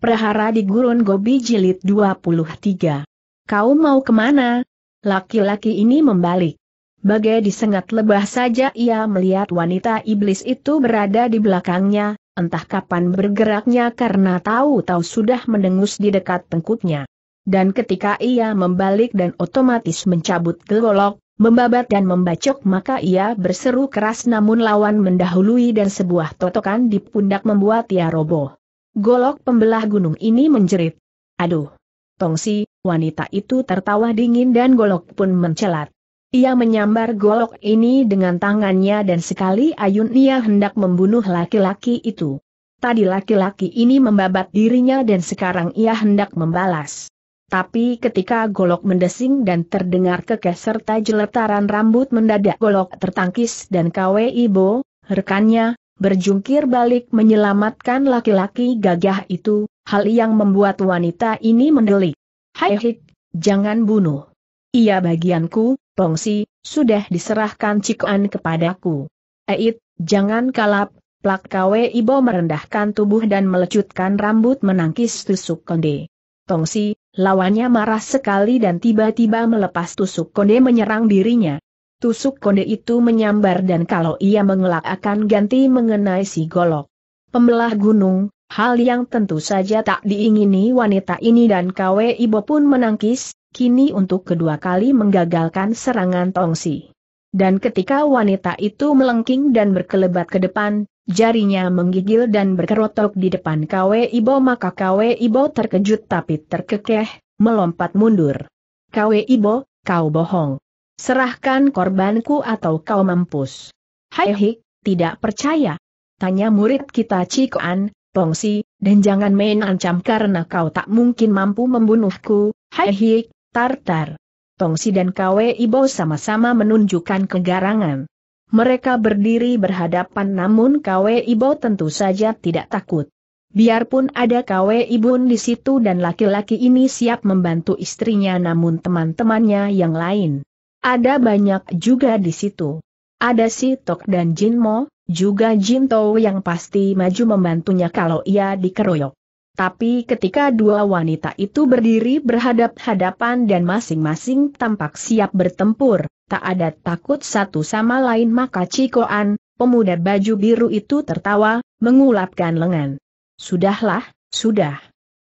Prahara di Gurun Gobi Jilid 23. Kau mau kemana? Laki-laki ini membalik. Bagai disengat lebah saja ia melihat wanita iblis itu berada di belakangnya, entah kapan bergeraknya karena tahu-tahu sudah mendengus di dekat tengkuknya. Dan ketika ia membalik dan otomatis mencabut gelolok, membabat dan membacok maka ia berseru keras namun lawan mendahului dan sebuah totokan di pundak membuat ia roboh. Golok pembelah gunung ini menjerit. Aduh! Tongsi, wanita itu tertawa dingin dan golok pun mencelat. Ia menyambar golok ini dengan tangannya dan sekali ayun ia hendak membunuh laki-laki itu. Tadi laki-laki ini membabat dirinya dan sekarang ia hendak membalas. Tapi ketika golok mendesing dan terdengar kekeh serta jeletaran rambut mendadak golok tertangkis dan KW Ibo, rekannya, berjungkir balik menyelamatkan laki-laki gagah itu, hal yang membuat wanita ini mendelik. Hai hik, jangan bunuh. Ia bagianku, Pongsi, sudah diserahkan Cikuan kepadaku. Eit, jangan kalap, plak kawe ibo merendahkan tubuh dan melecutkan rambut menangkis tusuk konde. Tongsi, lawannya marah sekali dan tiba-tiba melepas tusuk konde menyerang dirinya. Tusuk konde itu menyambar dan kalau ia mengelak akan ganti mengenai si golok. Pembelah gunung, hal yang tentu saja tak diingini wanita ini dan kawe Ibo pun menangkis, kini untuk kedua kali menggagalkan serangan Tongsi. Dan ketika wanita itu melengking dan berkelebat ke depan, jarinya menggigil dan berkerotok di depan kawe Ibo maka kawe Ibo terkejut tapi terkekeh, melompat mundur. Kawe Ibo, kau bohong. Serahkan korbanku atau kau mampus. Hai hik, tidak percaya. Tanya murid kita Cikoan, Pongsi, dan jangan main ancam karena kau tak mungkin mampu membunuhku, hai hik, tartar. Tongsi dan Kwe Ibo sama-sama menunjukkan kegarangan. Mereka berdiri berhadapan namun Kwe Ibo tentu saja tidak takut. Biarpun ada Kwe Ibun di situ dan laki-laki ini siap membantu istrinya namun teman-temannya yang lain ada banyak juga di situ. Ada si Tok dan Jin Mo, juga Jin Tou yang pasti maju membantunya kalau ia dikeroyok. Tapi ketika dua wanita itu berdiri berhadap-hadapan dan masing-masing tampak siap bertempur, tak ada takut satu sama lain maka Cikoan, pemuda baju biru itu tertawa, mengulapkan lengan. Sudahlah, sudah.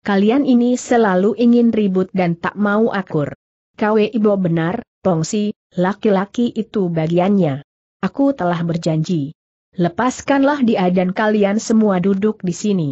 Kalian ini selalu ingin ribut dan tak mau akur. KW Ibo benar, Tongsi. laki-laki itu bagiannya. Aku telah berjanji. Lepaskanlah dia dan kalian semua duduk di sini.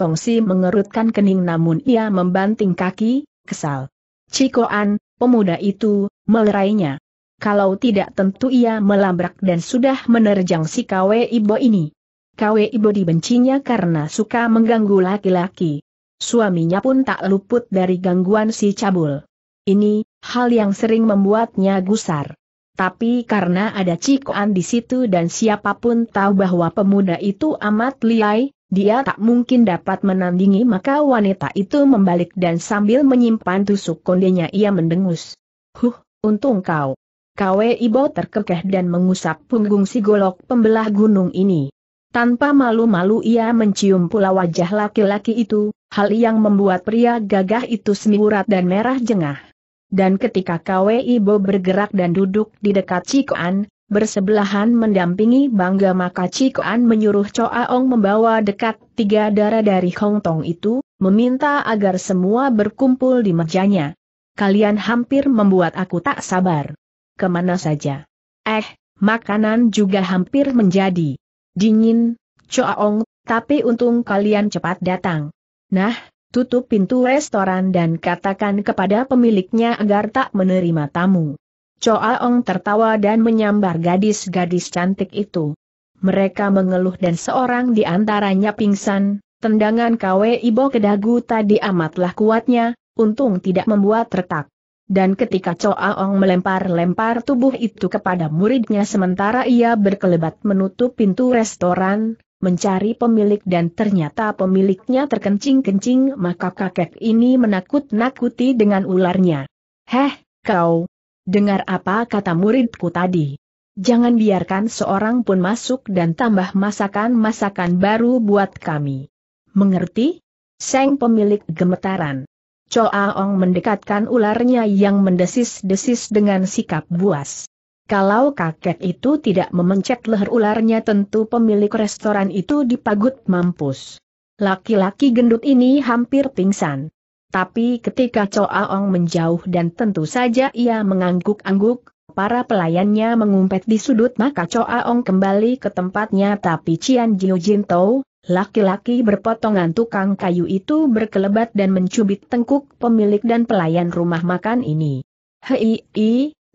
Tongsi mengerutkan kening namun ia membanting kaki, kesal. Cikoan, pemuda itu, melerainya. Kalau tidak tentu ia melabrak dan sudah menerjang si Kwe Ibo ini. Kwe Ibo dibencinya karena suka mengganggu laki-laki. Suaminya pun tak luput dari gangguan si cabul. Ini, hal yang sering membuatnya gusar. Tapi karena ada Cikoan di situ dan siapapun tahu bahwa pemuda itu amat liai, dia tak mungkin dapat menandingi maka wanita itu membalik dan sambil menyimpan tusuk kondenya ia mendengus. Huh, untung kau. Kwe Ibo terkekeh dan mengusap punggung si golok pembelah gunung ini. Tanpa malu-malu ia mencium pula wajah laki-laki itu, hal yang membuat pria gagah itu semiurat dan merah jengah dan ketika kweibo Ibo bergerak dan duduk di dekat Cikoan, bersebelahan mendampingi Bangga maka Cikoan menyuruh Coaong membawa dekat tiga darah dari Hong Tong itu, meminta agar semua berkumpul di mejanya. Kalian hampir membuat aku tak sabar. Kemana saja? Eh, makanan juga hampir menjadi dingin, Choa Ong, tapi untung kalian cepat datang. Nah, tutup pintu restoran dan katakan kepada pemiliknya agar tak menerima tamu. Choa Ong tertawa dan menyambar gadis-gadis cantik itu. Mereka mengeluh dan seorang di antaranya pingsan, tendangan KW Ibo Kedagu tadi amatlah kuatnya, untung tidak membuat retak. Dan ketika Choa Ong melempar-lempar tubuh itu kepada muridnya sementara ia berkelebat menutup pintu restoran, mencari pemilik dan ternyata pemiliknya terkencing-kencing maka kakek ini menakut-nakuti dengan ularnya. Heh, kau! Dengar apa kata muridku tadi? Jangan biarkan seorang pun masuk dan tambah masakan-masakan baru buat kami. Mengerti? Seng pemilik gemetaran. Choa Ong mendekatkan ularnya yang mendesis-desis dengan sikap buas. Kalau kakek itu tidak memencet leher ularnya tentu pemilik restoran itu dipagut mampus. Laki-laki gendut ini hampir pingsan. Tapi ketika Coaong menjauh dan tentu saja ia mengangguk-angguk, para pelayannya mengumpet di sudut maka Coaong kembali ke tempatnya tapi Cian Jiu Jin Tau, laki-laki berpotongan tukang kayu itu berkelebat dan mencubit tengkuk pemilik dan pelayan rumah makan ini. Hei,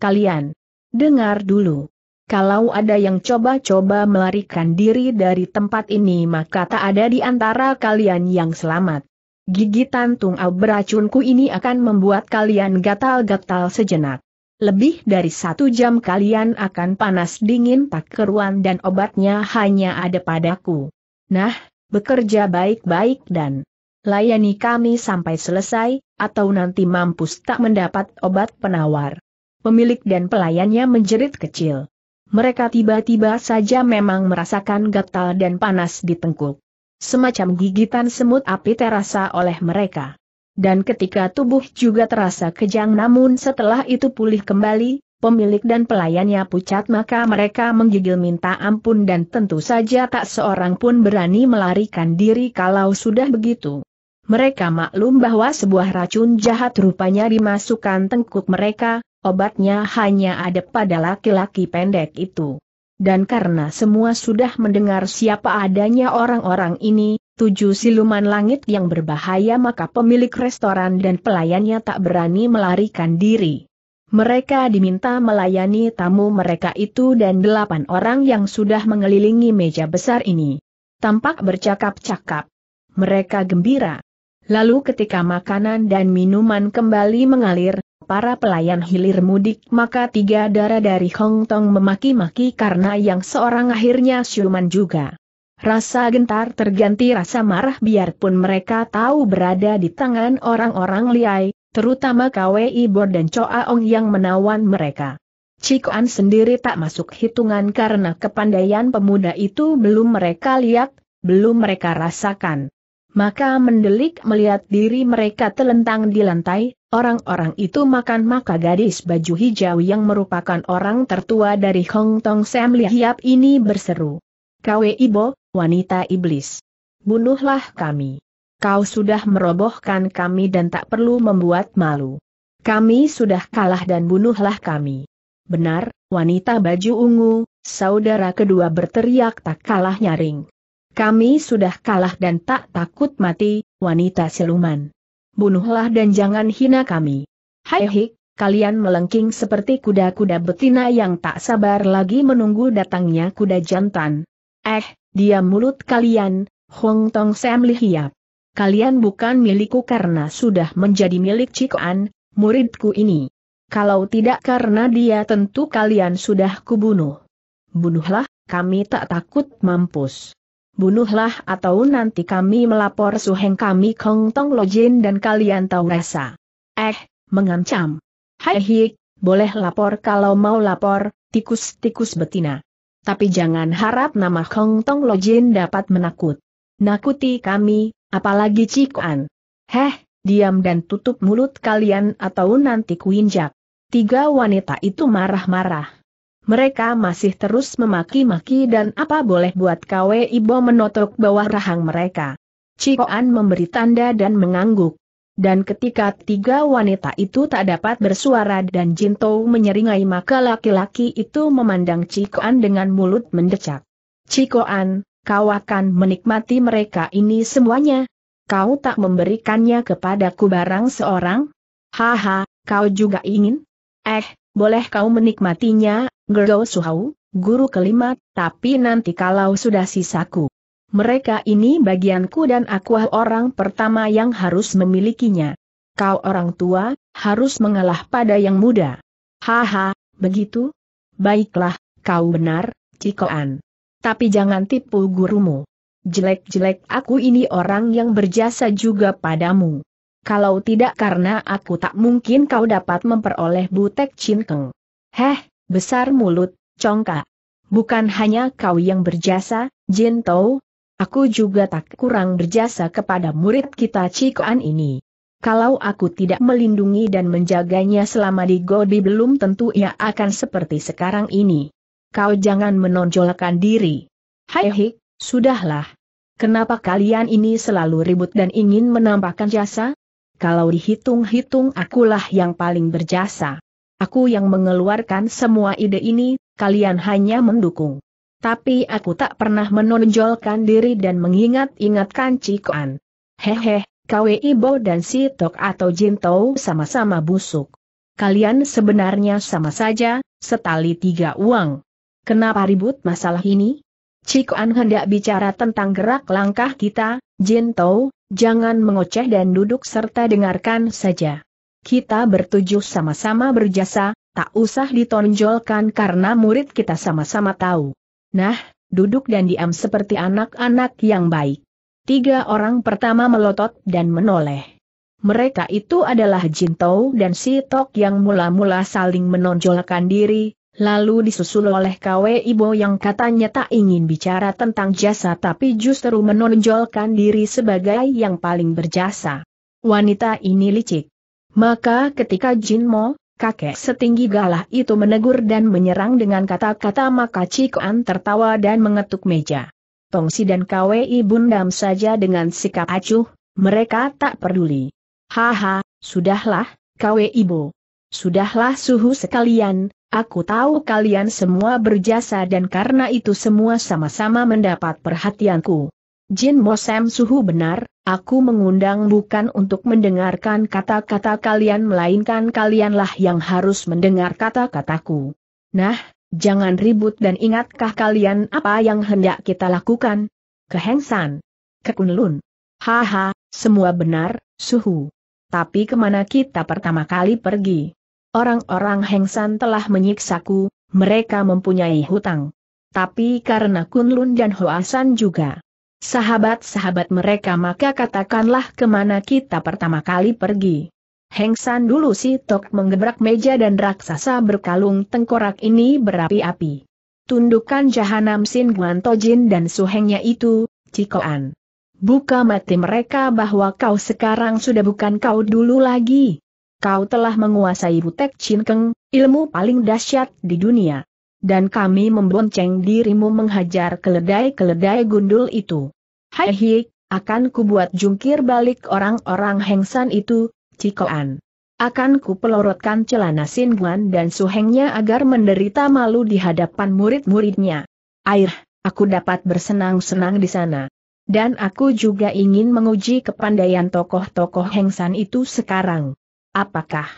kalian, Dengar dulu. Kalau ada yang coba-coba melarikan diri dari tempat ini maka tak ada di antara kalian yang selamat. Gigitan tungau beracunku ini akan membuat kalian gatal-gatal sejenak. Lebih dari satu jam kalian akan panas dingin tak keruan dan obatnya hanya ada padaku. Nah, bekerja baik-baik dan layani kami sampai selesai, atau nanti mampus tak mendapat obat penawar pemilik dan pelayannya menjerit kecil. Mereka tiba-tiba saja memang merasakan gatal dan panas di tengkuk. Semacam gigitan semut api terasa oleh mereka. Dan ketika tubuh juga terasa kejang namun setelah itu pulih kembali, pemilik dan pelayannya pucat maka mereka menggigil minta ampun dan tentu saja tak seorang pun berani melarikan diri kalau sudah begitu. Mereka maklum bahwa sebuah racun jahat rupanya dimasukkan tengkuk mereka, obatnya hanya ada pada laki-laki pendek itu. Dan karena semua sudah mendengar siapa adanya orang-orang ini, tujuh siluman langit yang berbahaya maka pemilik restoran dan pelayannya tak berani melarikan diri. Mereka diminta melayani tamu mereka itu dan delapan orang yang sudah mengelilingi meja besar ini. Tampak bercakap-cakap. Mereka gembira. Lalu ketika makanan dan minuman kembali mengalir, para pelayan hilir mudik maka tiga darah dari Hong Tong memaki-maki karena yang seorang akhirnya siuman juga. Rasa gentar terganti rasa marah biarpun mereka tahu berada di tangan orang-orang liai, terutama KWI Bor dan Ong yang menawan mereka. Cikuan sendiri tak masuk hitungan karena kepandaian pemuda itu belum mereka lihat, belum mereka rasakan maka mendelik melihat diri mereka telentang di lantai, orang-orang itu makan maka gadis baju hijau yang merupakan orang tertua dari Hong Tong Sam Lihiap ini berseru. Kwe Ibo, wanita iblis. Bunuhlah kami. Kau sudah merobohkan kami dan tak perlu membuat malu. Kami sudah kalah dan bunuhlah kami. Benar, wanita baju ungu, saudara kedua berteriak tak kalah nyaring. Kami sudah kalah dan tak takut mati, wanita siluman. Bunuhlah dan jangan hina kami. Hai hik, kalian melengking seperti kuda-kuda betina yang tak sabar lagi menunggu datangnya kuda jantan. Eh, dia mulut kalian, Hong Tong Sam Lihiap. Kalian bukan milikku karena sudah menjadi milik Cikuan, muridku ini. Kalau tidak karena dia tentu kalian sudah kubunuh. Bunuhlah, kami tak takut mampus bunuhlah atau nanti kami melapor suheng kami Kong Tong Lo Jin dan kalian tahu rasa. Eh, mengancam. Hai boleh lapor kalau mau lapor, tikus-tikus betina. Tapi jangan harap nama Kong Tong Lo Jin dapat menakut. Nakuti kami, apalagi Cikuan. Heh, diam dan tutup mulut kalian atau nanti kuinjak. Tiga wanita itu marah-marah mereka masih terus memaki-maki dan apa boleh buat Kwe Ibo menotok bawah rahang mereka. Cikoan memberi tanda dan mengangguk. Dan ketika tiga wanita itu tak dapat bersuara dan Jinto menyeringai maka laki-laki itu memandang Cikoan dengan mulut mendecak. Cikoan, kau akan menikmati mereka ini semuanya. Kau tak memberikannya kepadaku barang seorang? Haha, kau juga ingin? Eh, boleh kau menikmatinya, Gerdo Suhau, guru kelima, tapi nanti kalau sudah sisaku. Mereka ini bagianku dan aku ah orang pertama yang harus memilikinya. Kau orang tua, harus mengalah pada yang muda. Haha, begitu? Baiklah, kau benar, Cikoan. Tapi jangan tipu gurumu. Jelek-jelek aku ini orang yang berjasa juga padamu kalau tidak karena aku tak mungkin kau dapat memperoleh butek cinkeng. Heh, besar mulut, congkak. Bukan hanya kau yang berjasa, Jin Tou. aku juga tak kurang berjasa kepada murid kita Cikoan ini. Kalau aku tidak melindungi dan menjaganya selama di Godi belum tentu ia akan seperti sekarang ini. Kau jangan menonjolkan diri. Hai hik, sudahlah. Kenapa kalian ini selalu ribut dan ingin menampakkan jasa? kalau dihitung-hitung akulah yang paling berjasa. Aku yang mengeluarkan semua ide ini, kalian hanya mendukung. Tapi aku tak pernah menonjolkan diri dan mengingat-ingatkan Cikoan. Hehe, Kwe Ibo dan si Tok atau Jintou sama-sama busuk. Kalian sebenarnya sama saja, setali tiga uang. Kenapa ribut masalah ini? Cikoan hendak bicara tentang gerak langkah kita, Jin Tou, jangan mengoceh dan duduk serta dengarkan saja. Kita bertujuh sama-sama berjasa, tak usah ditonjolkan karena murid kita sama-sama tahu. Nah, duduk dan diam seperti anak-anak yang baik. Tiga orang pertama melotot dan menoleh. Mereka itu adalah Jintou dan Si Tok yang mula-mula saling menonjolkan diri, lalu disusul oleh KW Ibo yang katanya tak ingin bicara tentang jasa tapi justru menonjolkan diri sebagai yang paling berjasa. Wanita ini licik. Maka ketika Jinmo, kakek setinggi galah itu menegur dan menyerang dengan kata-kata maka Cikuan tertawa dan mengetuk meja. Tongsi dan KWI bundam saja dengan sikap acuh, mereka tak peduli. Haha, sudahlah, KW Ibo. Sudahlah suhu sekalian, aku tahu kalian semua berjasa dan karena itu semua sama-sama mendapat perhatianku. Jin Mosem suhu benar, aku mengundang bukan untuk mendengarkan kata-kata kalian melainkan kalianlah yang harus mendengar kata-kataku. Nah, jangan ribut dan ingatkah kalian apa yang hendak kita lakukan? Kehengsan. Kekunlun. Haha, semua benar, suhu tapi kemana kita pertama kali pergi? Orang-orang Hengsan telah menyiksaku, mereka mempunyai hutang. Tapi karena Kunlun dan Hoasan juga sahabat-sahabat mereka maka katakanlah kemana kita pertama kali pergi. Hengsan dulu si Tok menggebrak meja dan raksasa berkalung tengkorak ini berapi-api. Tundukkan Jahanam Sin Tojin dan suhengnya itu, Cikoan buka mati mereka bahwa kau sekarang sudah bukan kau dulu lagi. Kau telah menguasai butek cinkeng, ilmu paling dahsyat di dunia. Dan kami membonceng dirimu menghajar keledai-keledai gundul itu. Hai hi, akan kubuat jungkir balik orang-orang hengsan itu, Cikoan. Akan ku pelorotkan celana Singuan dan suhengnya agar menderita malu di hadapan murid-muridnya. Air, aku dapat bersenang-senang di sana. Dan aku juga ingin menguji kepandaian tokoh-tokoh Hengsan itu sekarang. Apakah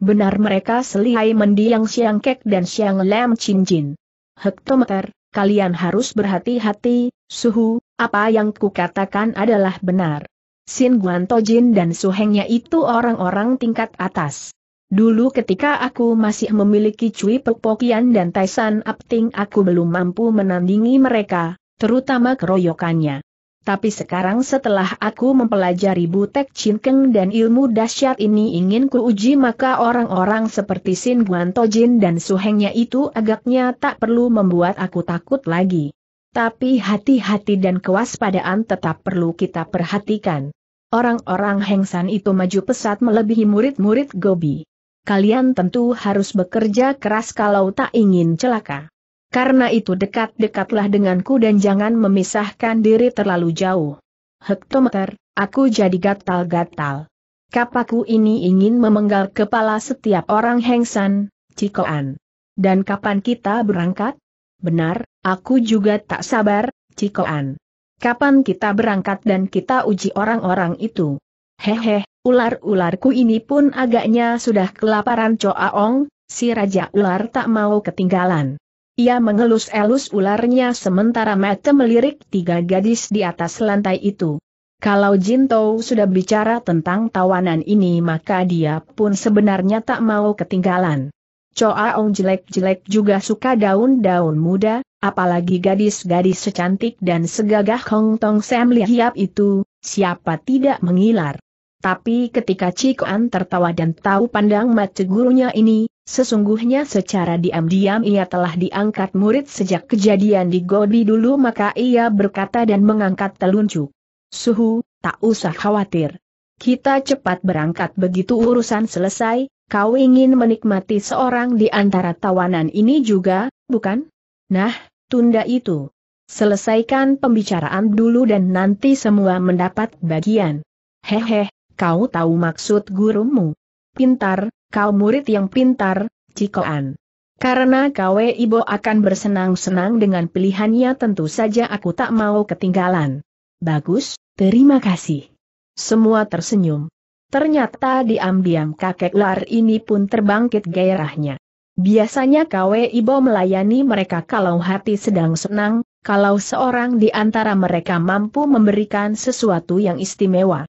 benar mereka selihai mendiang Siang Kek dan Siang Lem cincin? Hektometer, kalian harus berhati-hati, suhu, apa yang kukatakan adalah benar. Sin Guantojin dan suhengnya itu orang-orang tingkat atas. Dulu ketika aku masih memiliki Cui Pepokian dan Taisan Apting aku belum mampu menandingi mereka, terutama keroyokannya. Tapi sekarang setelah aku mempelajari butek cinkeng dan ilmu dahsyat ini ingin kuuji maka orang-orang seperti Sin Guan Tojin dan suhengnya itu agaknya tak perlu membuat aku takut lagi. Tapi hati-hati dan kewaspadaan tetap perlu kita perhatikan. Orang-orang Hengsan itu maju pesat melebihi murid-murid Gobi. Kalian tentu harus bekerja keras kalau tak ingin celaka. Karena itu dekat-dekatlah denganku dan jangan memisahkan diri terlalu jauh. Hektometer, aku jadi gatal-gatal. Kapaku ini ingin memenggal kepala setiap orang hengsan, Cikoan. Dan kapan kita berangkat? Benar, aku juga tak sabar, Cikoan. Kapan kita berangkat dan kita uji orang-orang itu? Hehe, ular-ularku ini pun agaknya sudah kelaparan Coaong, si Raja Ular tak mau ketinggalan. Ia mengelus-elus ularnya sementara mata melirik tiga gadis di atas lantai itu. Kalau Jinto sudah bicara tentang tawanan ini maka dia pun sebenarnya tak mau ketinggalan. Ong jelek-jelek juga suka daun-daun muda, apalagi gadis-gadis secantik dan segagah Hong Tong Sam Lihiap itu, siapa tidak mengilar. Tapi ketika Cikoan tertawa dan tahu pandang mata gurunya ini, sesungguhnya secara diam-diam ia telah diangkat murid sejak kejadian di Gobi dulu maka ia berkata dan mengangkat telunjuk. Suhu, tak usah khawatir. Kita cepat berangkat begitu urusan selesai, kau ingin menikmati seorang di antara tawanan ini juga, bukan? Nah, tunda itu. Selesaikan pembicaraan dulu dan nanti semua mendapat bagian. Hehe, kau tahu maksud gurumu. Pintar, kau murid yang pintar, Cikoan. Karena kau Ibo akan bersenang-senang dengan pilihannya tentu saja aku tak mau ketinggalan. Bagus, terima kasih. Semua tersenyum. Ternyata diam-diam kakek luar ini pun terbangkit gairahnya. Biasanya kau Ibo melayani mereka kalau hati sedang senang, kalau seorang di antara mereka mampu memberikan sesuatu yang istimewa.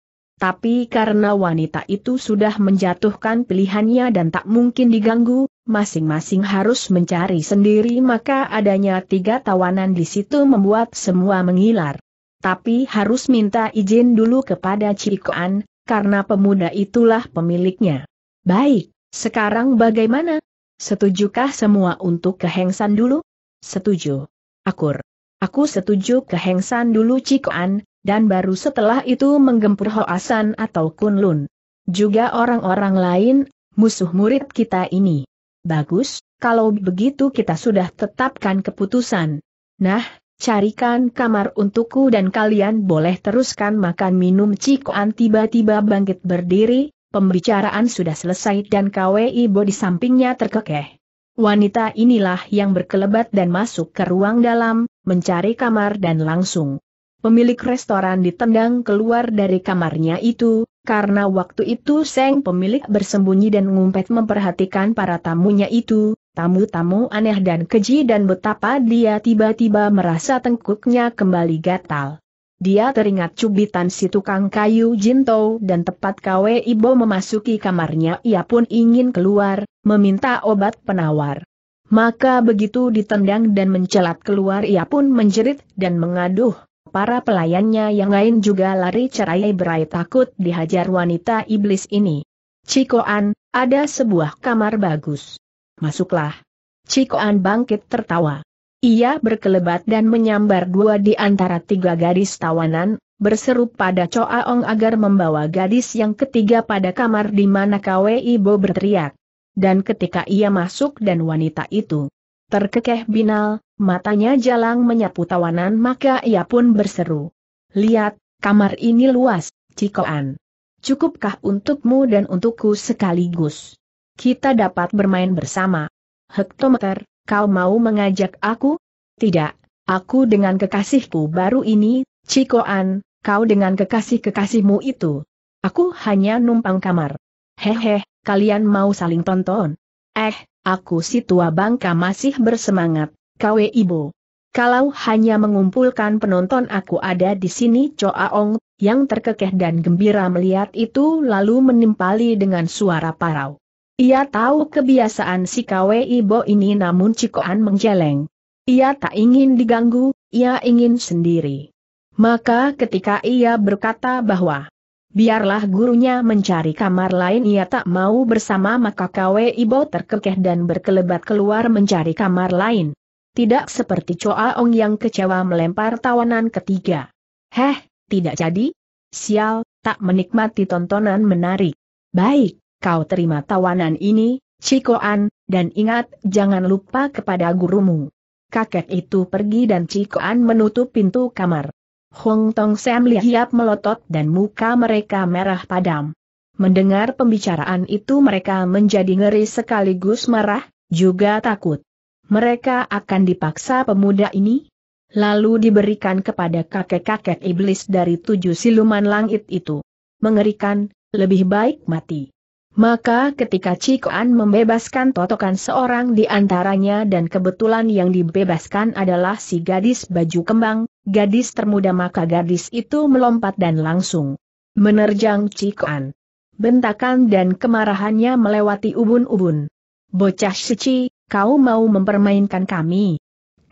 Tapi karena wanita itu sudah menjatuhkan pilihannya dan tak mungkin diganggu, masing-masing harus mencari sendiri maka adanya tiga tawanan di situ membuat semua mengilar. Tapi harus minta izin dulu kepada Cikoan, karena pemuda itulah pemiliknya. Baik, sekarang bagaimana? Setujukah semua untuk kehengsan dulu? Setuju. Akur. Aku setuju kehengsan dulu Cikoan, dan baru setelah itu menggempur Hoasan atau Kunlun. Juga orang-orang lain, musuh murid kita ini. Bagus, kalau begitu kita sudah tetapkan keputusan. Nah, carikan kamar untukku dan kalian boleh teruskan makan minum cikoan tiba-tiba bangkit berdiri, pembicaraan sudah selesai dan KWI Bo di sampingnya terkekeh. Wanita inilah yang berkelebat dan masuk ke ruang dalam, mencari kamar dan langsung pemilik restoran ditendang keluar dari kamarnya itu, karena waktu itu Seng pemilik bersembunyi dan ngumpet memperhatikan para tamunya itu, tamu-tamu aneh dan keji dan betapa dia tiba-tiba merasa tengkuknya kembali gatal. Dia teringat cubitan si tukang kayu Jinto dan tepat KW Ibo memasuki kamarnya ia pun ingin keluar, meminta obat penawar. Maka begitu ditendang dan mencelat keluar ia pun menjerit dan mengaduh para pelayannya yang lain juga lari cerai berai takut dihajar wanita iblis ini. Cikoan, ada sebuah kamar bagus. Masuklah. Cikoan bangkit tertawa. Ia berkelebat dan menyambar dua di antara tiga gadis tawanan, berseru pada Coaong agar membawa gadis yang ketiga pada kamar di mana Kwei Bo berteriak. Dan ketika ia masuk dan wanita itu Terkekeh binal, matanya jalang menyapu tawanan maka ia pun berseru. Lihat, kamar ini luas, Cikoan. Cukupkah untukmu dan untukku sekaligus? Kita dapat bermain bersama. Hektometer, kau mau mengajak aku? Tidak, aku dengan kekasihku baru ini, Cikoan, kau dengan kekasih-kekasihmu itu. Aku hanya numpang kamar. Hehe, kalian mau saling tonton. Eh, Aku si tua bangka masih bersemangat, kawe ibu. Kalau hanya mengumpulkan penonton aku ada di sini ong, yang terkekeh dan gembira melihat itu lalu menimpali dengan suara parau. Ia tahu kebiasaan si kawe Ibo ini namun Cikoan menjeleng. Ia tak ingin diganggu, ia ingin sendiri. Maka ketika ia berkata bahwa Biarlah gurunya mencari kamar lain ia tak mau bersama maka Kwe Ibo terkekeh dan berkelebat keluar mencari kamar lain. Tidak seperti Choa Ong yang kecewa melempar tawanan ketiga. Heh, tidak jadi? Sial, tak menikmati tontonan menarik. Baik, kau terima tawanan ini, Cikoan, dan ingat jangan lupa kepada gurumu. Kakek itu pergi dan Cikoan menutup pintu kamar. Hong Tong Sam lihat melotot dan muka mereka merah padam. Mendengar pembicaraan itu mereka menjadi ngeri sekaligus marah, juga takut. Mereka akan dipaksa pemuda ini, lalu diberikan kepada kakek-kakek iblis dari tujuh siluman langit itu. Mengerikan, lebih baik mati. Maka ketika Cikoan membebaskan totokan seorang di antaranya dan kebetulan yang dibebaskan adalah si gadis baju kembang, gadis termuda maka gadis itu melompat dan langsung menerjang Cikoan. Bentakan dan kemarahannya melewati ubun-ubun. Bocah suci, kau mau mempermainkan kami.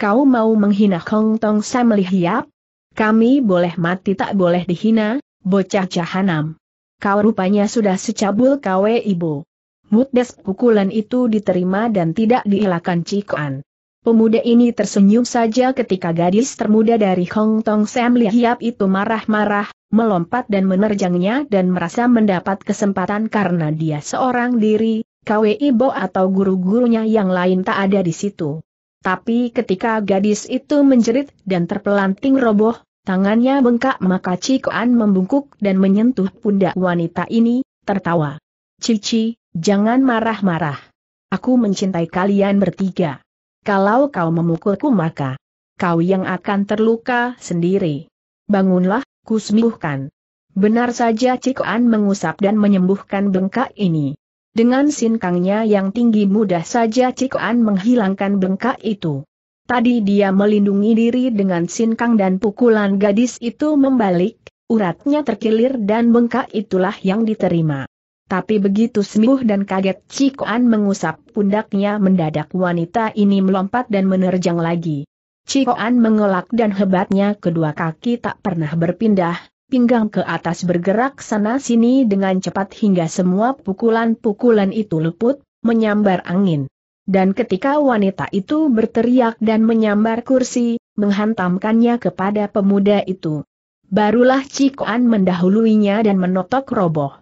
Kau mau menghina Hong Tong Sam Lihiap? Kami boleh mati tak boleh dihina, bocah jahanam. Kau rupanya sudah secabul kawe ibu. Mutdes pukulan itu diterima dan tidak dielakkan Cikoan. Pemuda ini tersenyum saja ketika gadis termuda dari Hong Tong Sam Lihiap itu marah-marah, melompat dan menerjangnya dan merasa mendapat kesempatan karena dia seorang diri, KWI Bo atau guru-gurunya yang lain tak ada di situ. Tapi ketika gadis itu menjerit dan terpelanting roboh, tangannya bengkak maka Cikoan membungkuk dan menyentuh pundak wanita ini, tertawa. Cici, jangan marah-marah. Aku mencintai kalian bertiga. Kalau kau memukulku maka kau yang akan terluka sendiri. Bangunlah, kusembuhkan. Benar saja Cik An mengusap dan menyembuhkan bengkak ini. Dengan sinkangnya yang tinggi mudah saja Cik An menghilangkan bengkak itu. Tadi dia melindungi diri dengan sinkang dan pukulan gadis itu membalik, uratnya terkilir dan bengkak itulah yang diterima. Tapi begitu sembuh dan kaget Cikoan mengusap pundaknya mendadak wanita ini melompat dan menerjang lagi. Cikoan mengelak dan hebatnya kedua kaki tak pernah berpindah, pinggang ke atas bergerak sana-sini dengan cepat hingga semua pukulan-pukulan itu luput, menyambar angin. Dan ketika wanita itu berteriak dan menyambar kursi, menghantamkannya kepada pemuda itu. Barulah Cikoan mendahuluinya dan menotok roboh.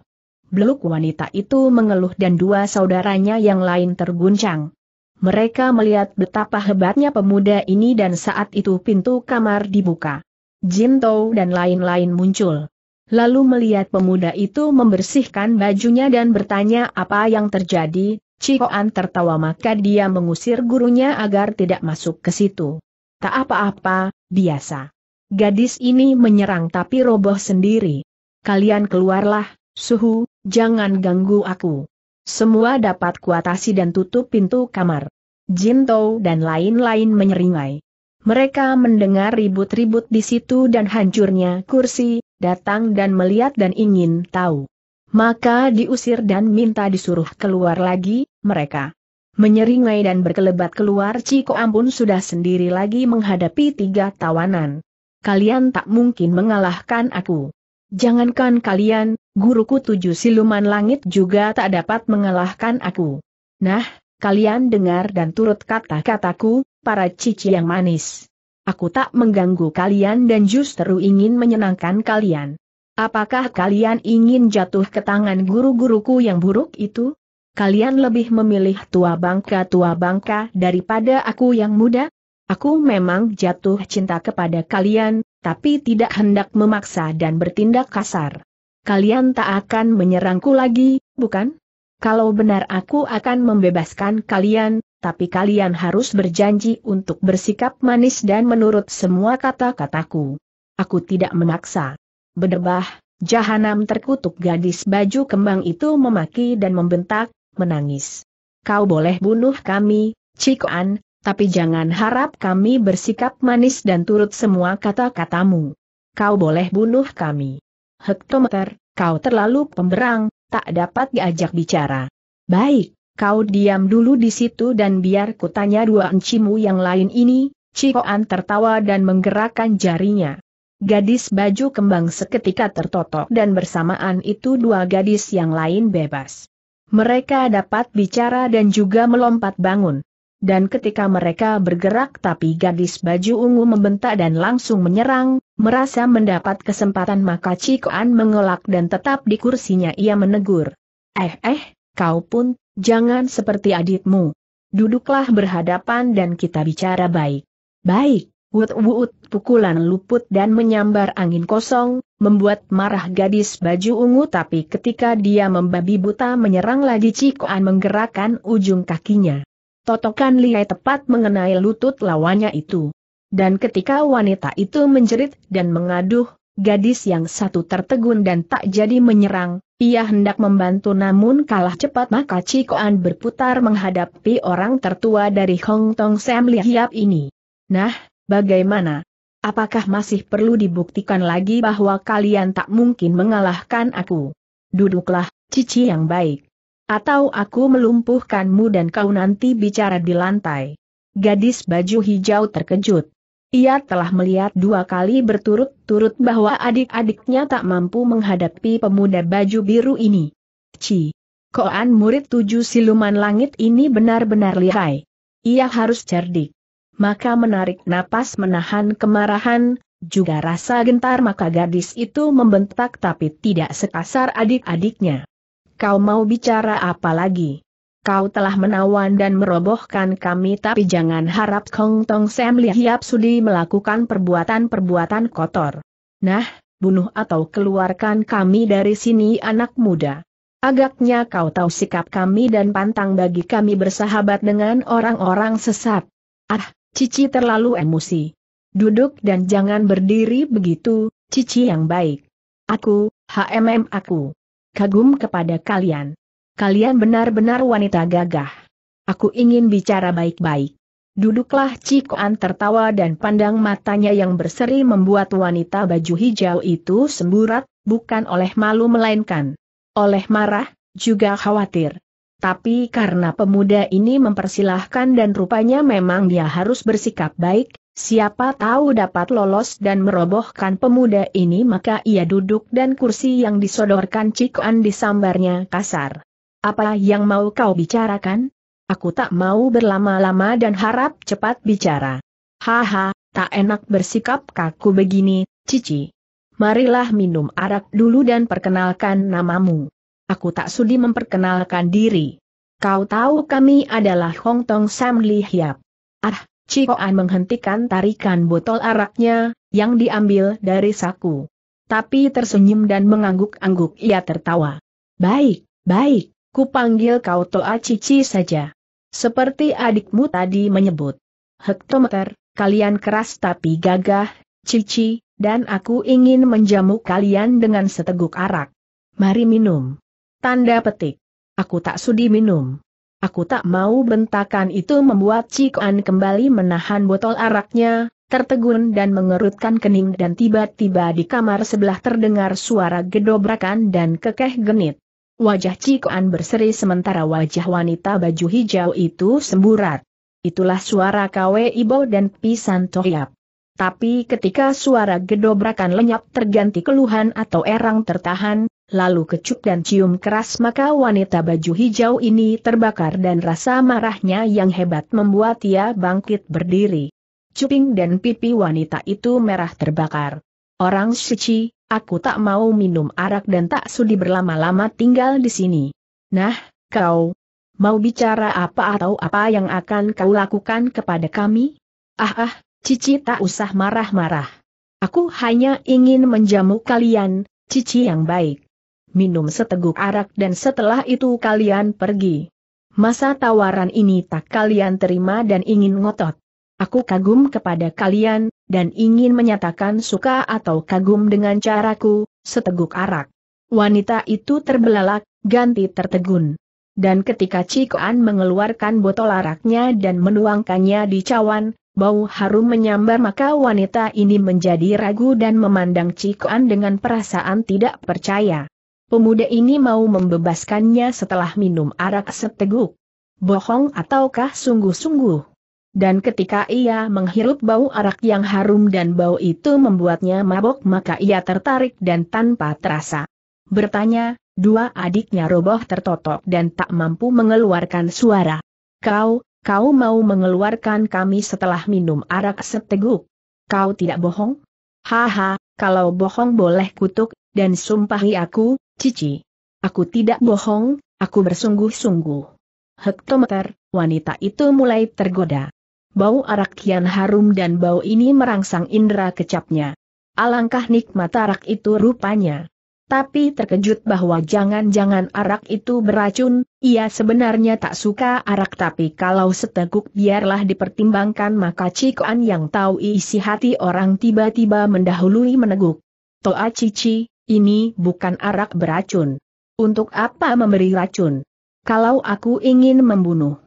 Beluk wanita itu mengeluh dan dua saudaranya yang lain terguncang. Mereka melihat betapa hebatnya pemuda ini dan saat itu pintu kamar dibuka. Jin Tou dan lain-lain muncul. Lalu melihat pemuda itu membersihkan bajunya dan bertanya apa yang terjadi, Cikoan tertawa maka dia mengusir gurunya agar tidak masuk ke situ. Tak apa-apa, biasa. Gadis ini menyerang tapi roboh sendiri. Kalian keluarlah, Suhu, jangan ganggu aku. Semua dapat kuatasi dan tutup pintu kamar. Jinto dan lain-lain menyeringai. Mereka mendengar ribut-ribut di situ dan hancurnya kursi, datang dan melihat dan ingin tahu. Maka diusir dan minta disuruh keluar lagi, mereka menyeringai dan berkelebat keluar Ciko ampun sudah sendiri lagi menghadapi tiga tawanan. Kalian tak mungkin mengalahkan aku. Jangankan kalian, guruku tujuh siluman langit juga tak dapat mengalahkan aku. Nah, kalian dengar dan turut kata-kataku, para cici yang manis. Aku tak mengganggu kalian dan justru ingin menyenangkan kalian. Apakah kalian ingin jatuh ke tangan guru-guruku yang buruk itu? Kalian lebih memilih tua bangka-tua bangka daripada aku yang muda? Aku memang jatuh cinta kepada kalian, tapi tidak hendak memaksa dan bertindak kasar kalian tak akan menyerangku lagi, bukan? Kalau benar aku akan membebaskan kalian, tapi kalian harus berjanji untuk bersikap manis dan menurut semua kata-kataku. Aku tidak memaksa. Berdebah, jahanam terkutuk gadis baju kembang itu memaki dan membentak, menangis. Kau boleh bunuh kami, Cikoan, tapi jangan harap kami bersikap manis dan turut semua kata-katamu. Kau boleh bunuh kami. Hektometer, Kau terlalu pemberang, tak dapat diajak bicara. Baik, kau diam dulu di situ dan biar kutanya dua encimu yang lain ini, Cikoan tertawa dan menggerakkan jarinya. Gadis baju kembang seketika tertotok dan bersamaan itu dua gadis yang lain bebas. Mereka dapat bicara dan juga melompat bangun dan ketika mereka bergerak tapi gadis baju ungu membentak dan langsung menyerang, merasa mendapat kesempatan maka Cikoan mengelak dan tetap di kursinya ia menegur. Eh eh, kau pun, jangan seperti adikmu. Duduklah berhadapan dan kita bicara baik. Baik, wut-wut pukulan luput dan menyambar angin kosong, membuat marah gadis baju ungu tapi ketika dia membabi buta menyerang lagi Cikoan menggerakkan ujung kakinya. Totokan Liai tepat mengenai lutut lawannya itu. Dan ketika wanita itu menjerit dan mengaduh, gadis yang satu tertegun dan tak jadi menyerang, ia hendak membantu namun kalah cepat maka Cikoan berputar menghadapi orang tertua dari Hong Tong Sam Lihiap ini. Nah, bagaimana? Apakah masih perlu dibuktikan lagi bahwa kalian tak mungkin mengalahkan aku? Duduklah, Cici yang baik. Atau aku melumpuhkanmu dan kau nanti bicara di lantai. Gadis baju hijau terkejut. Ia telah melihat dua kali berturut-turut bahwa adik-adiknya tak mampu menghadapi pemuda baju biru ini. Ci. Koan murid tujuh siluman langit ini benar-benar lihai. Ia harus cerdik. Maka menarik napas menahan kemarahan, juga rasa gentar maka gadis itu membentak tapi tidak sekasar adik-adiknya kau mau bicara apa lagi? Kau telah menawan dan merobohkan kami tapi jangan harap Kong Tong Sam Lihiap Sudi melakukan perbuatan-perbuatan kotor. Nah, bunuh atau keluarkan kami dari sini anak muda. Agaknya kau tahu sikap kami dan pantang bagi kami bersahabat dengan orang-orang sesat. Ah, Cici terlalu emosi. Duduk dan jangan berdiri begitu, Cici yang baik. Aku, HMM aku kagum kepada kalian. Kalian benar-benar wanita gagah. Aku ingin bicara baik-baik. Duduklah Cikoan tertawa dan pandang matanya yang berseri membuat wanita baju hijau itu semburat, bukan oleh malu melainkan. Oleh marah, juga khawatir. Tapi karena pemuda ini mempersilahkan dan rupanya memang dia harus bersikap baik, Siapa tahu dapat lolos dan merobohkan pemuda ini maka ia duduk dan kursi yang disodorkan Cikuan An disambarnya kasar. Apa yang mau kau bicarakan? Aku tak mau berlama-lama dan harap cepat bicara. Haha, tak enak bersikap kaku begini, Cici. Marilah minum arak dulu dan perkenalkan namamu. Aku tak sudi memperkenalkan diri. Kau tahu kami adalah Hong Tong Sam Li Hiap. Ah, Ciko An menghentikan tarikan botol araknya, yang diambil dari saku. Tapi tersenyum dan mengangguk-angguk ia tertawa. Baik, baik, ku panggil kau Toa Cici saja. Seperti adikmu tadi menyebut. Hektometer, kalian keras tapi gagah, Cici, dan aku ingin menjamu kalian dengan seteguk arak. Mari minum. Tanda petik. Aku tak sudi minum. Aku tak mau bentakan itu membuat Cikuan kembali menahan botol araknya, tertegun dan mengerutkan kening dan tiba-tiba di kamar sebelah terdengar suara gedobrakan dan kekeh genit. Wajah Cikuan berseri sementara wajah wanita baju hijau itu semburat. Itulah suara Kwe Ibo dan Pisan Tohyap. Tapi ketika suara gedobrakan lenyap terganti keluhan atau erang tertahan, lalu kecup dan cium keras maka wanita baju hijau ini terbakar dan rasa marahnya yang hebat membuat ia bangkit berdiri. Cuping dan pipi wanita itu merah terbakar. Orang suci, aku tak mau minum arak dan tak sudi berlama-lama tinggal di sini. Nah, kau, mau bicara apa atau apa yang akan kau lakukan kepada kami? Ah ah, Cici tak usah marah-marah. Aku hanya ingin menjamu kalian, Cici yang baik minum seteguk arak dan setelah itu kalian pergi. Masa tawaran ini tak kalian terima dan ingin ngotot. Aku kagum kepada kalian, dan ingin menyatakan suka atau kagum dengan caraku, seteguk arak. Wanita itu terbelalak, ganti tertegun. Dan ketika Cikoan mengeluarkan botol araknya dan menuangkannya di cawan, bau harum menyambar maka wanita ini menjadi ragu dan memandang Cikoan dengan perasaan tidak percaya. Pemuda ini mau membebaskannya setelah minum arak seteguk. Bohong ataukah sungguh-sungguh? Dan ketika ia menghirup bau arak yang harum dan bau itu membuatnya mabok maka ia tertarik dan tanpa terasa. Bertanya, dua adiknya roboh tertotok dan tak mampu mengeluarkan suara. Kau, kau mau mengeluarkan kami setelah minum arak seteguk. Kau tidak bohong? Haha, kalau bohong boleh kutuk, dan sumpahi aku, Cici. Aku tidak bohong, aku bersungguh-sungguh. Hektometer, wanita itu mulai tergoda. Bau arak kian harum dan bau ini merangsang indera kecapnya. Alangkah nikmat arak itu rupanya. Tapi terkejut bahwa jangan-jangan arak itu beracun, ia sebenarnya tak suka arak tapi kalau seteguk biarlah dipertimbangkan maka Cikoan yang tahu isi hati orang tiba-tiba mendahului meneguk. Toa Cici, ini bukan arak beracun. Untuk apa memberi racun? Kalau aku ingin membunuh,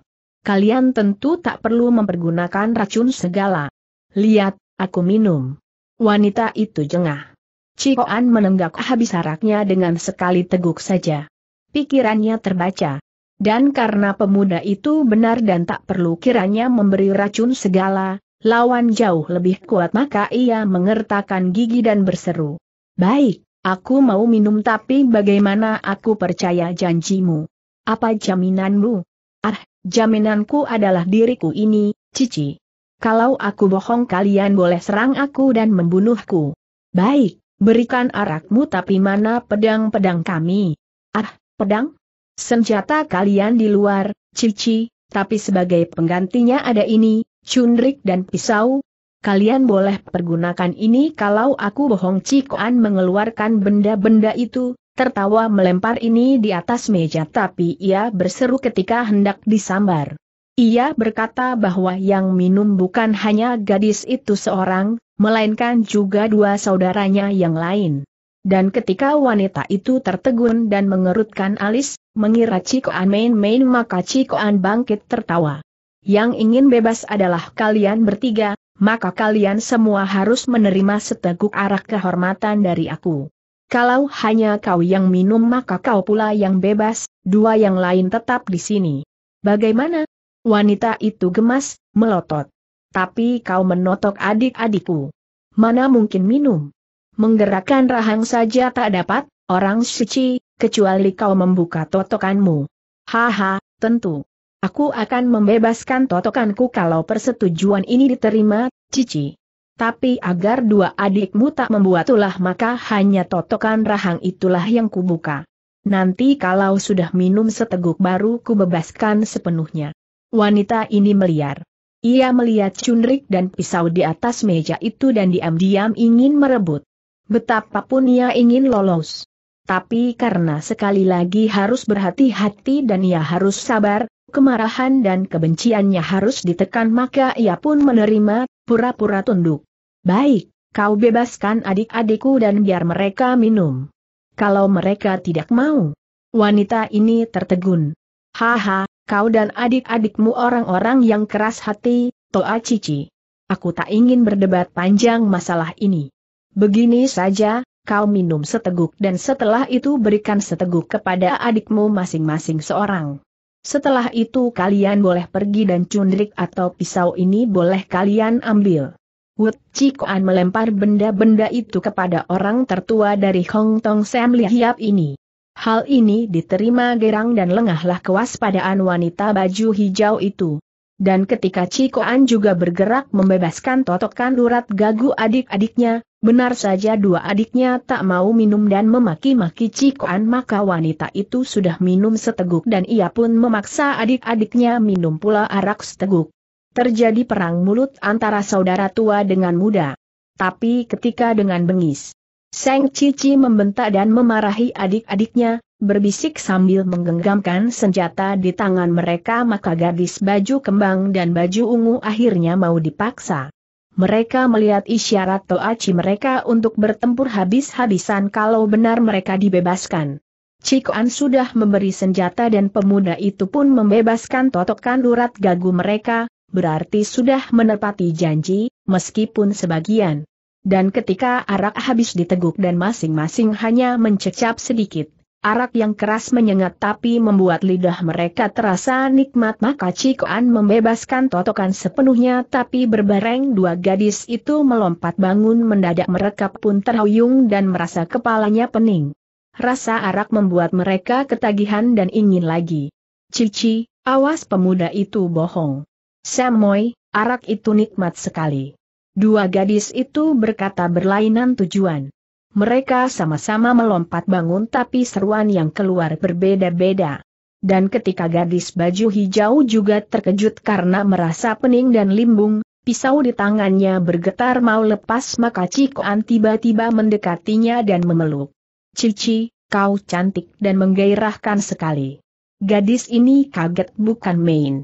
kalian tentu tak perlu mempergunakan racun segala. Lihat, aku minum. Wanita itu jengah. Cikoan menenggak habis araknya dengan sekali teguk saja. Pikirannya terbaca. Dan karena pemuda itu benar dan tak perlu kiranya memberi racun segala, lawan jauh lebih kuat maka ia mengertakkan gigi dan berseru. Baik, Aku mau minum tapi bagaimana aku percaya janjimu? Apa jaminanmu? Ah, jaminanku adalah diriku ini, Cici. Kalau aku bohong kalian boleh serang aku dan membunuhku. Baik, berikan arakmu tapi mana pedang-pedang kami? Ah, pedang? Senjata kalian di luar, Cici, tapi sebagai penggantinya ada ini, cundrik dan pisau, kalian boleh pergunakan ini kalau aku bohong Cikoan mengeluarkan benda-benda itu, tertawa melempar ini di atas meja tapi ia berseru ketika hendak disambar. Ia berkata bahwa yang minum bukan hanya gadis itu seorang, melainkan juga dua saudaranya yang lain. Dan ketika wanita itu tertegun dan mengerutkan alis, mengira Cikoan main-main maka Cikoan bangkit tertawa. Yang ingin bebas adalah kalian bertiga, maka kalian semua harus menerima seteguk arak kehormatan dari aku. Kalau hanya kau yang minum maka kau pula yang bebas, dua yang lain tetap di sini. Bagaimana? Wanita itu gemas, melotot. Tapi kau menotok adik-adikku. Mana mungkin minum? Menggerakkan rahang saja tak dapat, orang suci, kecuali kau membuka totokanmu. Haha, tentu. Aku akan membebaskan totokanku kalau persetujuan ini diterima, Cici. Tapi agar dua adikmu tak membuat ulah maka hanya totokan rahang itulah yang kubuka. Nanti kalau sudah minum seteguk baru kubebaskan sepenuhnya. Wanita ini meliar. Ia melihat cunrik dan pisau di atas meja itu dan diam-diam ingin merebut. Betapapun ia ingin lolos. Tapi karena sekali lagi harus berhati-hati dan ia harus sabar, kemarahan dan kebenciannya harus ditekan maka ia pun menerima, pura-pura tunduk. Baik, kau bebaskan adik-adikku dan biar mereka minum. Kalau mereka tidak mau. Wanita ini tertegun. Haha, kau dan adik-adikmu orang-orang yang keras hati, Toa Cici. Aku tak ingin berdebat panjang masalah ini. Begini saja, kau minum seteguk dan setelah itu berikan seteguk kepada adikmu masing-masing seorang. Setelah itu kalian boleh pergi dan cundrik atau pisau ini boleh kalian ambil. Wut Chikoan melempar benda-benda itu kepada orang tertua dari Hong Tong Sam Lihiap ini. Hal ini diterima gerang dan lengahlah kewaspadaan wanita baju hijau itu. Dan ketika Chikoan juga bergerak membebaskan totokan urat gagu adik-adiknya, Benar saja dua adiknya tak mau minum dan memaki-maki Cikoan maka wanita itu sudah minum seteguk dan ia pun memaksa adik-adiknya minum pula arak seteguk. Terjadi perang mulut antara saudara tua dengan muda. Tapi ketika dengan bengis, Seng Cici membentak dan memarahi adik-adiknya, berbisik sambil menggenggamkan senjata di tangan mereka maka gadis baju kembang dan baju ungu akhirnya mau dipaksa mereka melihat isyarat Toachi mereka untuk bertempur habis-habisan kalau benar mereka dibebaskan. Cikuan sudah memberi senjata dan pemuda itu pun membebaskan totokan urat gagu mereka, berarti sudah menepati janji, meskipun sebagian. Dan ketika arak habis diteguk dan masing-masing hanya mencecap sedikit, Arak yang keras menyengat tapi membuat lidah mereka terasa nikmat maka Cikoan membebaskan totokan sepenuhnya tapi berbareng dua gadis itu melompat bangun mendadak mereka pun terhuyung dan merasa kepalanya pening. Rasa arak membuat mereka ketagihan dan ingin lagi. Cici, awas pemuda itu bohong. Samoy, arak itu nikmat sekali. Dua gadis itu berkata berlainan tujuan. Mereka sama-sama melompat bangun tapi seruan yang keluar berbeda-beda. Dan ketika gadis baju hijau juga terkejut karena merasa pening dan limbung, pisau di tangannya bergetar mau lepas maka Cikoan tiba-tiba mendekatinya dan memeluk. Cici, kau cantik dan menggairahkan sekali. Gadis ini kaget bukan main.